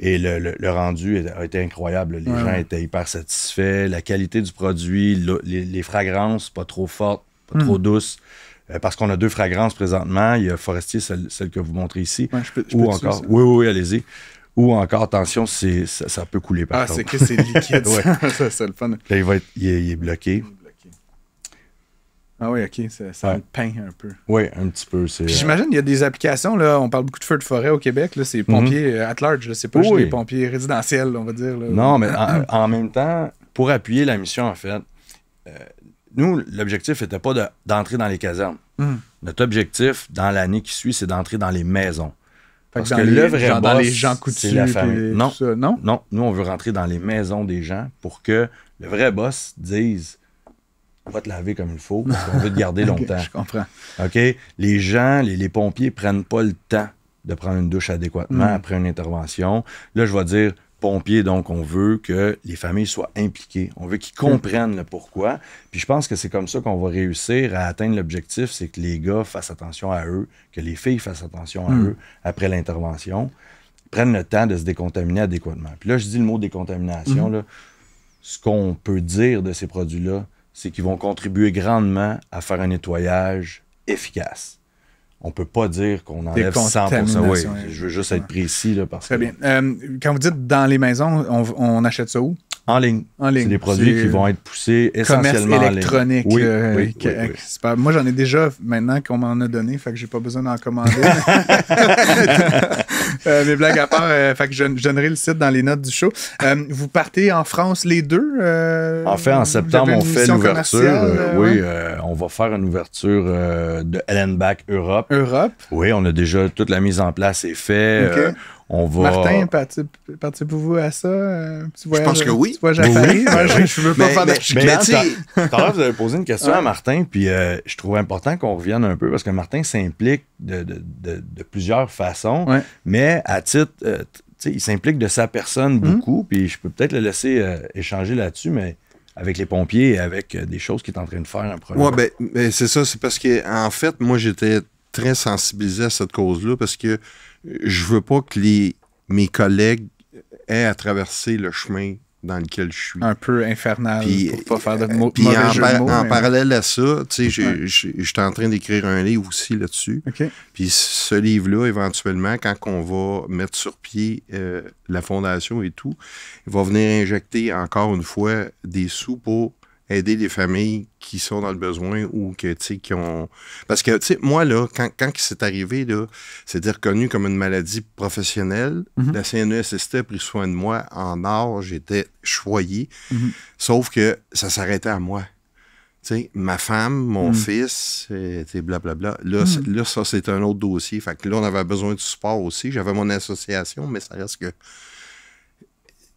Et le, rendu a été incroyable. Les gens étaient hyper satisfaits. La qualité du produit, les, fragrances, pas trop fortes, pas hmm. trop douces parce qu'on a deux fragrances présentement. Il y a Forestier, celle, que vous montrez ici. ou encore. oui, oui, allez-y. Ou encore, attention, ça, peut couler par Ah, c'est que c'est liquide. ouais. ça, c'est le fun. Là, il, va être, est, bloqué. Ah oui, ok, ça, ça peint un peu. Oui, un petit peu. C'est... Euh, j'imagine qu'il y a des applications, là, on parle beaucoup de feux de forêt au Québec, là, c'est mhm. pompiers euh, at large, c'est pas oui. juste des pompiers résidentiels, on va dire. Non, mais en, même temps, pour appuyer la mission, en fait, euh, nous, l'objectif n'était pas d'entrer dans les casernes. Mhm. Notre objectif, dans l'année qui suit, c'est d'entrer dans les maisons. Parce que, le vrai boss, est la famille. Non, non, non, nous on veut rentrer dans les maisons des gens pour que le vrai boss dise va te laver comme il faut on qu'on veut te garder longtemps. je comprends. OK? Les gens, les, pompiers, pompiers prennent pas le temps de prendre une douche adéquatement mm. après une intervention. Là, je vais dire, pompiers, donc on veut que les familles soient impliquées. On veut qu'ils hmm. comprennent le pourquoi. Puis je pense que c'est comme ça qu'on va réussir à atteindre l'objectif, c'est que les gars fassent attention à eux, que les filles fassent attention à hmm. eux après l'intervention, prennent le temps de se décontaminer adéquatement. Puis là, je dis le mot décontamination. Hmm. Là. Ce qu'on peut dire de ces produits-là, c'est qu'ils vont contribuer grandement à faire un nettoyage efficace on peut pas dire qu'on enlève 100 oui, Je veux juste être précis. Là, parce Très bien. Euh, quand vous dites dans les maisons, on, on achète ça où? En ligne. En ligne. C'est des produits qui vont être poussés essentiellement électronique. oui, euh, Moi, j'en ai déjà maintenant qu'on m'en a donné, fait que j'ai pas besoin d'en commander. Euh, mes blagues à part, euh, fait que je, je, donnerai le site dans les notes du show. vous partez en France les deux En fait, en septembre, on fait l'ouverture. oui, on va faire une ouverture de Ellenback Europe. Europe. Oui, on a déjà toute la mise en place est faite. Martin, participez-vous à ça? Euh, je pense que oui. Je ne veux pas faire de vous avez posé une question à Martin, puis euh, je trouve important qu'on revienne un peu parce que Martin s'implique de, plusieurs façons, mais à titre, euh, il s'implique de sa personne hum. beaucoup, puis je peux peut-être le laisser échanger là-dessus, mais avec les pompiers et avec des choses qu'il est en train de faire. Oui, ben, ben c'est ça. C'est parce que en fait, moi, j'étais très sensibilisé à cette cause-là parce que euh, je veux pas que les, mes collègues aient à traverser le chemin dans lequel je suis. Un peu infernal puis, pour faire en, en parallèle à ça, tu sais, j'étais en train d'écrire un livre aussi là-dessus. Okay. Puis ce livre-là, éventuellement, quand on va mettre sur pied euh, la fondation et tout, il va venir injecter encore une fois des sous pour aider les familles qui sont dans le besoin ou que, qui ont... Parce que, moi, là, quand, quand c'est arrivé, là, c'est-à-dire reconnu comme une maladie professionnelle, mhm. la CNESST a pris soin de moi en or, j'étais choyé, mhm. sauf que ça s'arrêtait à moi. ma femme, mon mhm. fils, euh, blablabla. Là, là, ça, c'est un autre dossier. Fait que là, on avait besoin de support aussi. J'avais mon association, mais ça reste que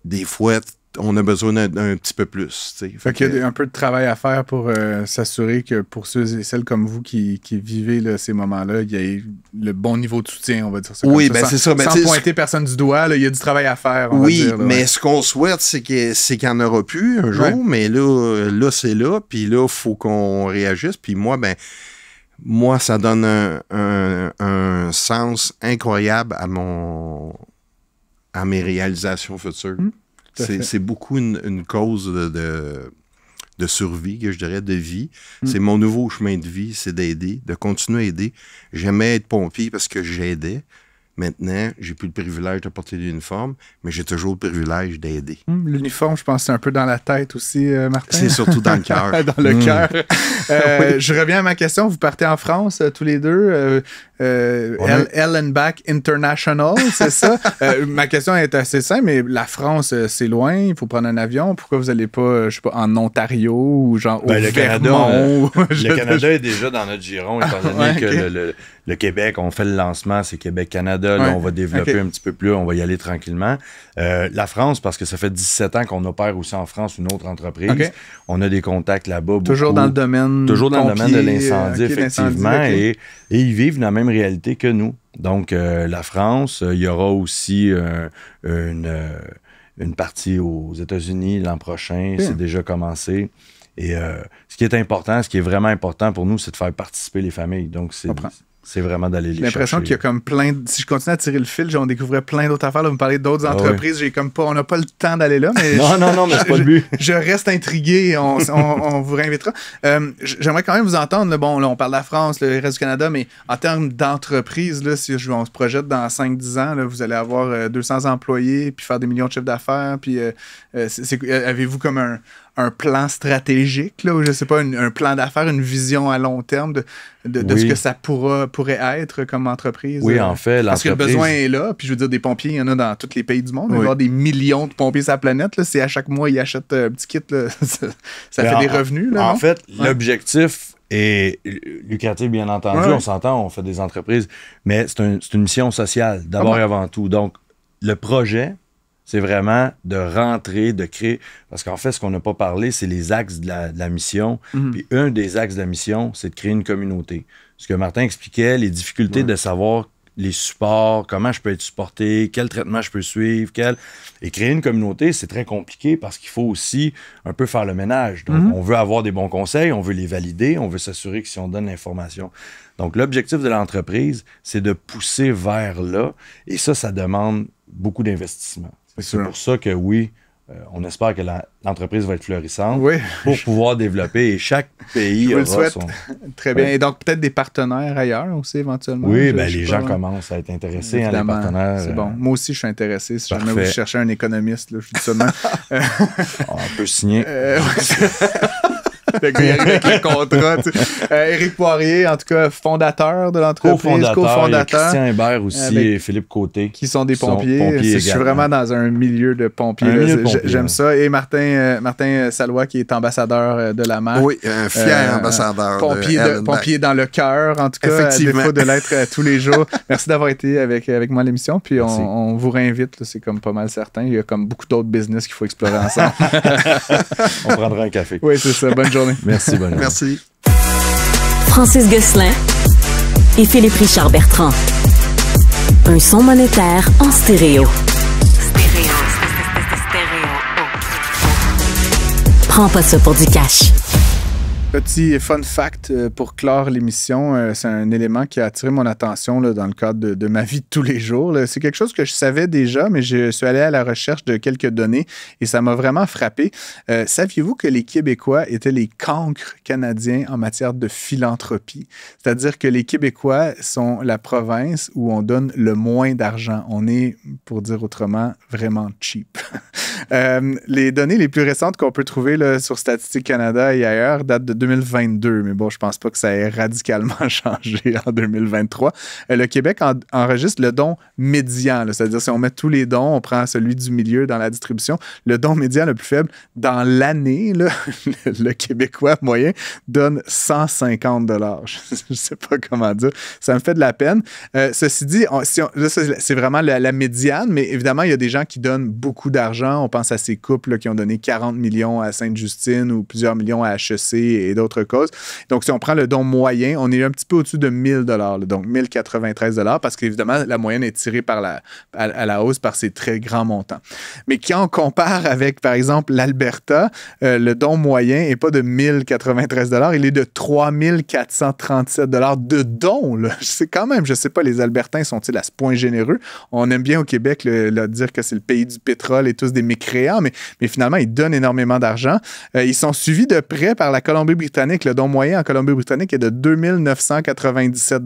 des fois, on a besoin d'un petit peu plus. Il y a un peu de travail à faire pour euh, s'assurer que pour ceux et celles comme vous qui, qui vivez ces moments-là, il y ait le bon niveau de soutien, on va dire ça. oui, ben c'est ça. sans ben, pointer personne du doigt, il y a du travail à faire. oui, mais ce qu'on souhaite, c'est qu'il n'y en aura plus un jour, mais là, là c'est là, puis là, il faut qu'on réagisse. Puis moi, ben moi, ça donne un, sens incroyable à mon à mes réalisations futures. Hmm. C'est beaucoup une, cause de, de survie, que je dirais, de vie. Mm. C'est mon nouveau chemin de vie, c'est d'aider, de continuer à aider. J'aimais être pompier parce que j'aidais. Maintenant, j'ai plus le privilège de porter l'uniforme, mais j'ai toujours le privilège d'aider. Mm, l'uniforme, je pense, c'est un peu dans la tête aussi, euh, Martin. C'est surtout dans le cœur. dans le mm. cœur. Euh, je reviens à ma question. Vous partez en France euh, tous les deux. Ellenback euh, International, c'est ça? Euh, ma question est assez simple, mais la France, euh, c'est loin, il faut prendre un avion. Pourquoi vous n'allez pas, je sais pas, en Ontario ou genre ben, au Canada, le Canada est déjà dans notre giron, étant donné que le, Québec, on fait le lancement, c'est Québec-Canada. on va développer un petit peu plus, on va y aller tranquillement. Euh, la France, parce que ça fait 17 ans qu'on opère aussi en France une autre entreprise. On a des contacts là-bas. Toujours dans le domaine. Toujours dans le domaine de euh, l'incendie, effectivement. Et, ils vivent la même réalité que nous. Donc, euh, la France, il y aura aussi une, partie aux États-Unis l'an prochain. C'est déjà commencé. Et ce qui est important, ce qui est vraiment important pour nous, c'est de faire participer les familles. Donc, c'est c'est vraiment d'aller les J'ai l'impression qu'il y a comme plein. Si je continue à tirer le fil, on découvrait plein d'autres affaires. vous me parlez d'autres ah entreprises. J'ai comme pas, on n'a pas le temps d'aller là. Mais non, non, non, mais c'est pas le but. Je, reste intrigué. On, vous réinvitera. Euh, j'aimerais quand même vous entendre. bon, là, on parle de la France, le reste du Canada, mais en termes d'entreprise, si on se projette dans 5-10 ans, vous allez avoir 200 euh, employés, puis faire des millions de chiffres d'affaires. Puis euh, avez-vous comme un, un plan stratégique, là, ou je sais pas, un plan d'affaires, une vision à long terme de, ce que ça pourra, pourrait être comme entreprise. Oui, euh, en fait, Parce que le besoin est là. Puis je veux dire, des pompiers, il y en a dans tous les pays du monde. avoir des millions de pompiers sur la planète. Là, si à chaque mois, ils achètent euh, un petit kit, ça, fait des revenus. Là, en fait, l'objectif est lucratif, bien entendu. On s'entend, on fait des entreprises, mais c'est une mission sociale, d'abord ah et avant tout. Donc, le projet, c'est vraiment de rentrer, de créer. Parce qu'en fait, ce qu'on n'a pas parlé, c'est les axes de la, mission. Mhm. Puis un des axes de la mission, c'est de créer une communauté. Ce que Martin expliquait, les difficultés de savoir les supports, comment je peux être supporté, quel traitement je peux suivre, quel... Et créer une communauté, c'est très compliqué parce qu'il faut aussi un peu faire le ménage. Donc, mhm. on veut avoir des bons conseils, on veut les valider, on veut s'assurer que si on donne l'information. Donc, l'objectif de l'entreprise, c'est de pousser vers là. Et ça, ça demande beaucoup d'investissement. C'est pour ça que oui, euh, on espère que l'entreprise va être florissante pour pouvoir développer et chaque pays aura le souhaite. Son... Très bien. Et donc peut-être des partenaires ailleurs aussi éventuellement. Oui, ben, les gens commencent à être intéressés à hein, les C'est bon. Euh, Moi aussi je suis intéressé. Si jamais vous cherchez un économiste, je seulement. on peut signer. Euh, avec contrat. Euh, Éric Poirier, en tout cas, fondateur de l'entreprise, Co-fondateur. Christian Hébert aussi et Philippe Côté. Qui sont des pompiers. je suis vraiment dans un milieu de pompiers. J'aime ça. Et Martin, euh, Martin euh, Salois, qui est ambassadeur de la marque. Oui, un fier ambassadeur. Pompier, dans le cœur, en tout cas, à défaut de l'être tous les jours. Merci d'avoir été avec, avec moi à l'émission. Puis on, on, vous réinvite, c'est comme pas mal certain. Il y a comme beaucoup d'autres business qu'il faut explorer ensemble. on prendra un café. Oui, c'est ça. Bonne journée. Merci, bonne Merci. Francis Gosselin et Philippe Richard Bertrand. Un son monétaire en stéréo. Stéréo. stéréo. Prends pas ça pour du cash. Petit fun fact euh, pour clore l'émission, euh, c'est un élément qui a attiré mon attention dans le cadre de, ma vie de tous les jours. C'est quelque chose que je savais déjà, mais je suis allé à la recherche de quelques données et ça m'a vraiment frappé. Euh, saviez-vous que les Québécois étaient les cancres canadiens en matière de philanthropie? C'est-à-dire que les Québécois sont la province où on donne le moins d'argent. On est, pour dire autrement, vraiment cheap. les données les plus récentes qu'on peut trouver sur Statistique Canada et ailleurs datent de 2022, mais bon, je pense pas que ça ait radicalement changé en 2023. Euh, le Québec enregistre le don médian, c'est-à-dire si on met tous les dons, on prend celui du milieu dans la distribution, le don médian le plus faible dans l'année, le, Québécois moyen donne 150 dollars. Je, sais pas comment dire. Ça me fait de la peine. Euh, ceci dit, c'est vraiment la, médiane, mais évidemment, il y a des gens qui donnent beaucoup d'argent. On pense à ces couples qui ont donné 40 millions à Sainte-Justine ou plusieurs millions à HEC et d'autres causes. Donc, si on prend le don moyen, on est un petit peu au-dessus de 1000 dollars, donc 1093 dollars, parce qu'évidemment, la moyenne est tirée par la, à, la hausse par ces très grands montants. Mais quand on compare avec, par exemple, l'Alberta, euh, le don moyen n'est pas de 1093 dollars, il est de 3437 dollars de dons. Je sais quand même, je ne sais pas, les Albertains sont-ils à ce point généreux? On aime bien au Québec le, dire que c'est le pays du pétrole et tous des mécréants, mais, mais finalement, ils donnent énormément d'argent. Euh, ils sont suivis de près par la Colombie britannique le don moyen en Colombie-Britannique est de 2997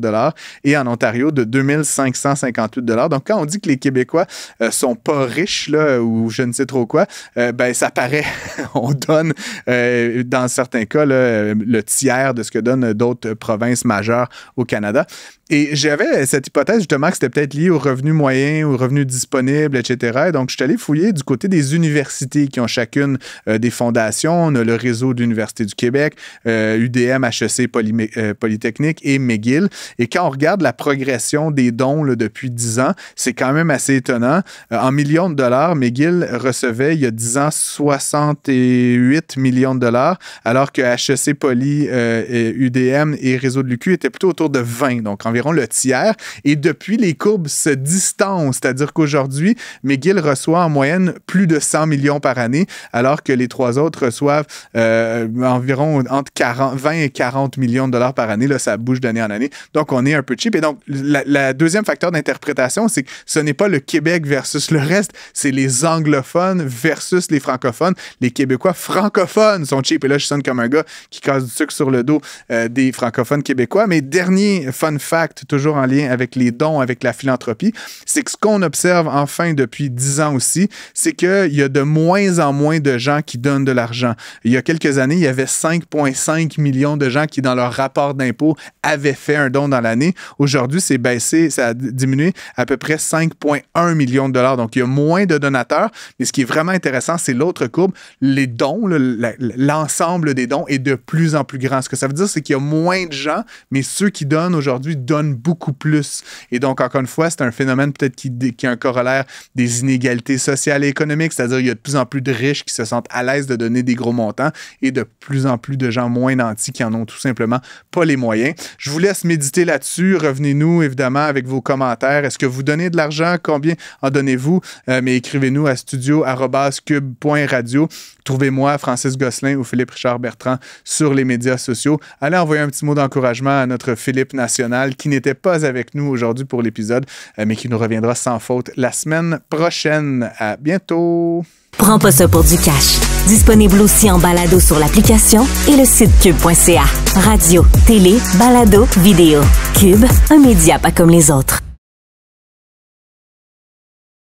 et en Ontario de 2558 Donc, quand on dit que les Québécois euh, sont pas riches, là, ou je ne sais trop quoi, euh, ben, ça paraît, on donne, euh, dans certains cas, le tiers de ce que donnent d'autres provinces majeures au Canada. Et j'avais cette hypothèse justement que c'était peut-être lié aux revenus moyens, aux revenus disponibles, etc. Donc, je suis allé fouiller du côté des universités qui ont chacune euh, des fondations. On a le réseau de l'Université du Québec, UDM, euh, HEC, euh, Polytechnique et McGill. Et quand on regarde la progression des dons depuis 10 ans, c'est quand même assez étonnant. en millions de dollars, McGill recevait il y a 10 ans 68 millions de dollars, alors que HEC, Poly, et UDM et Réseau de l'UQ étaient plutôt autour de 20, donc environ le tiers. Et depuis, les courbes se distancent, c'est-à-dire qu'aujourd'hui, McGill reçoit en moyenne plus de 100 millions par année, alors que les trois autres reçoivent euh, environ entre 40, 20 et 40 millions de dollars par année. Là, ça bouge d'année en année. Donc, on est un peu cheap. Et donc, la, deuxième facteur d'interprétation, c'est que ce n'est pas le Québec versus le reste, c'est les anglophones versus les francophones. Les Québécois francophones sont cheap. Et là, je sonne comme un gars qui casse du sucre sur le dos euh, des francophones québécois. Mais dernier fun fact, toujours en lien avec les dons, avec la philanthropie, c'est que ce qu'on observe enfin depuis dix ans aussi, c'est qu'il y a de moins en moins de gens qui donnent de l'argent. Il y a quelques années, il y avait 5,5 millions de gens qui, dans leur rapport d'impôt, avaient fait un don dans l'année. Aujourd'hui, c'est baissé, ça a diminué à peu près 5,1 millions de dollars. Donc, il y a moins de donateurs. Mais ce qui est vraiment intéressant, c'est l'autre courbe. Les dons, l'ensemble des dons est de plus en plus grand. Ce que ça veut dire, c'est qu'il y a moins de gens, mais ceux qui donnent aujourd'hui donnent beaucoup plus. Et donc, encore une fois, c'est un phénomène peut-être qui, qui, un corollaire des inégalités sociales et économiques, c'est-à-dire il y a de plus en plus de riches qui se sentent à l'aise de donner des gros montants et de plus en plus de gens moins nantis qui en ont tout simplement pas les moyens. Je vous laisse méditer là-dessus. Revenez-nous, évidemment, avec vos commentaires. Est-ce que vous donnez de l'argent? Combien en donnez-vous? Euh, mais écrivez-nous à studio.cube.radio. Trouvez-moi Francis Gosselin ou Philippe Richard Bertrand sur les médias sociaux. Allez envoyer un petit mot d'encouragement à notre Philippe National qui n'était pas avec nous aujourd'hui pour l'épisode, euh, mais qui nous reviendra sans faute la semaine prochaine. À bientôt. Prends pas ça pour du cash. Disponible aussi en balado sur l'application et le site cube.ca. Radio, télé, balado, vidéo. Cube, un média pas comme les autres.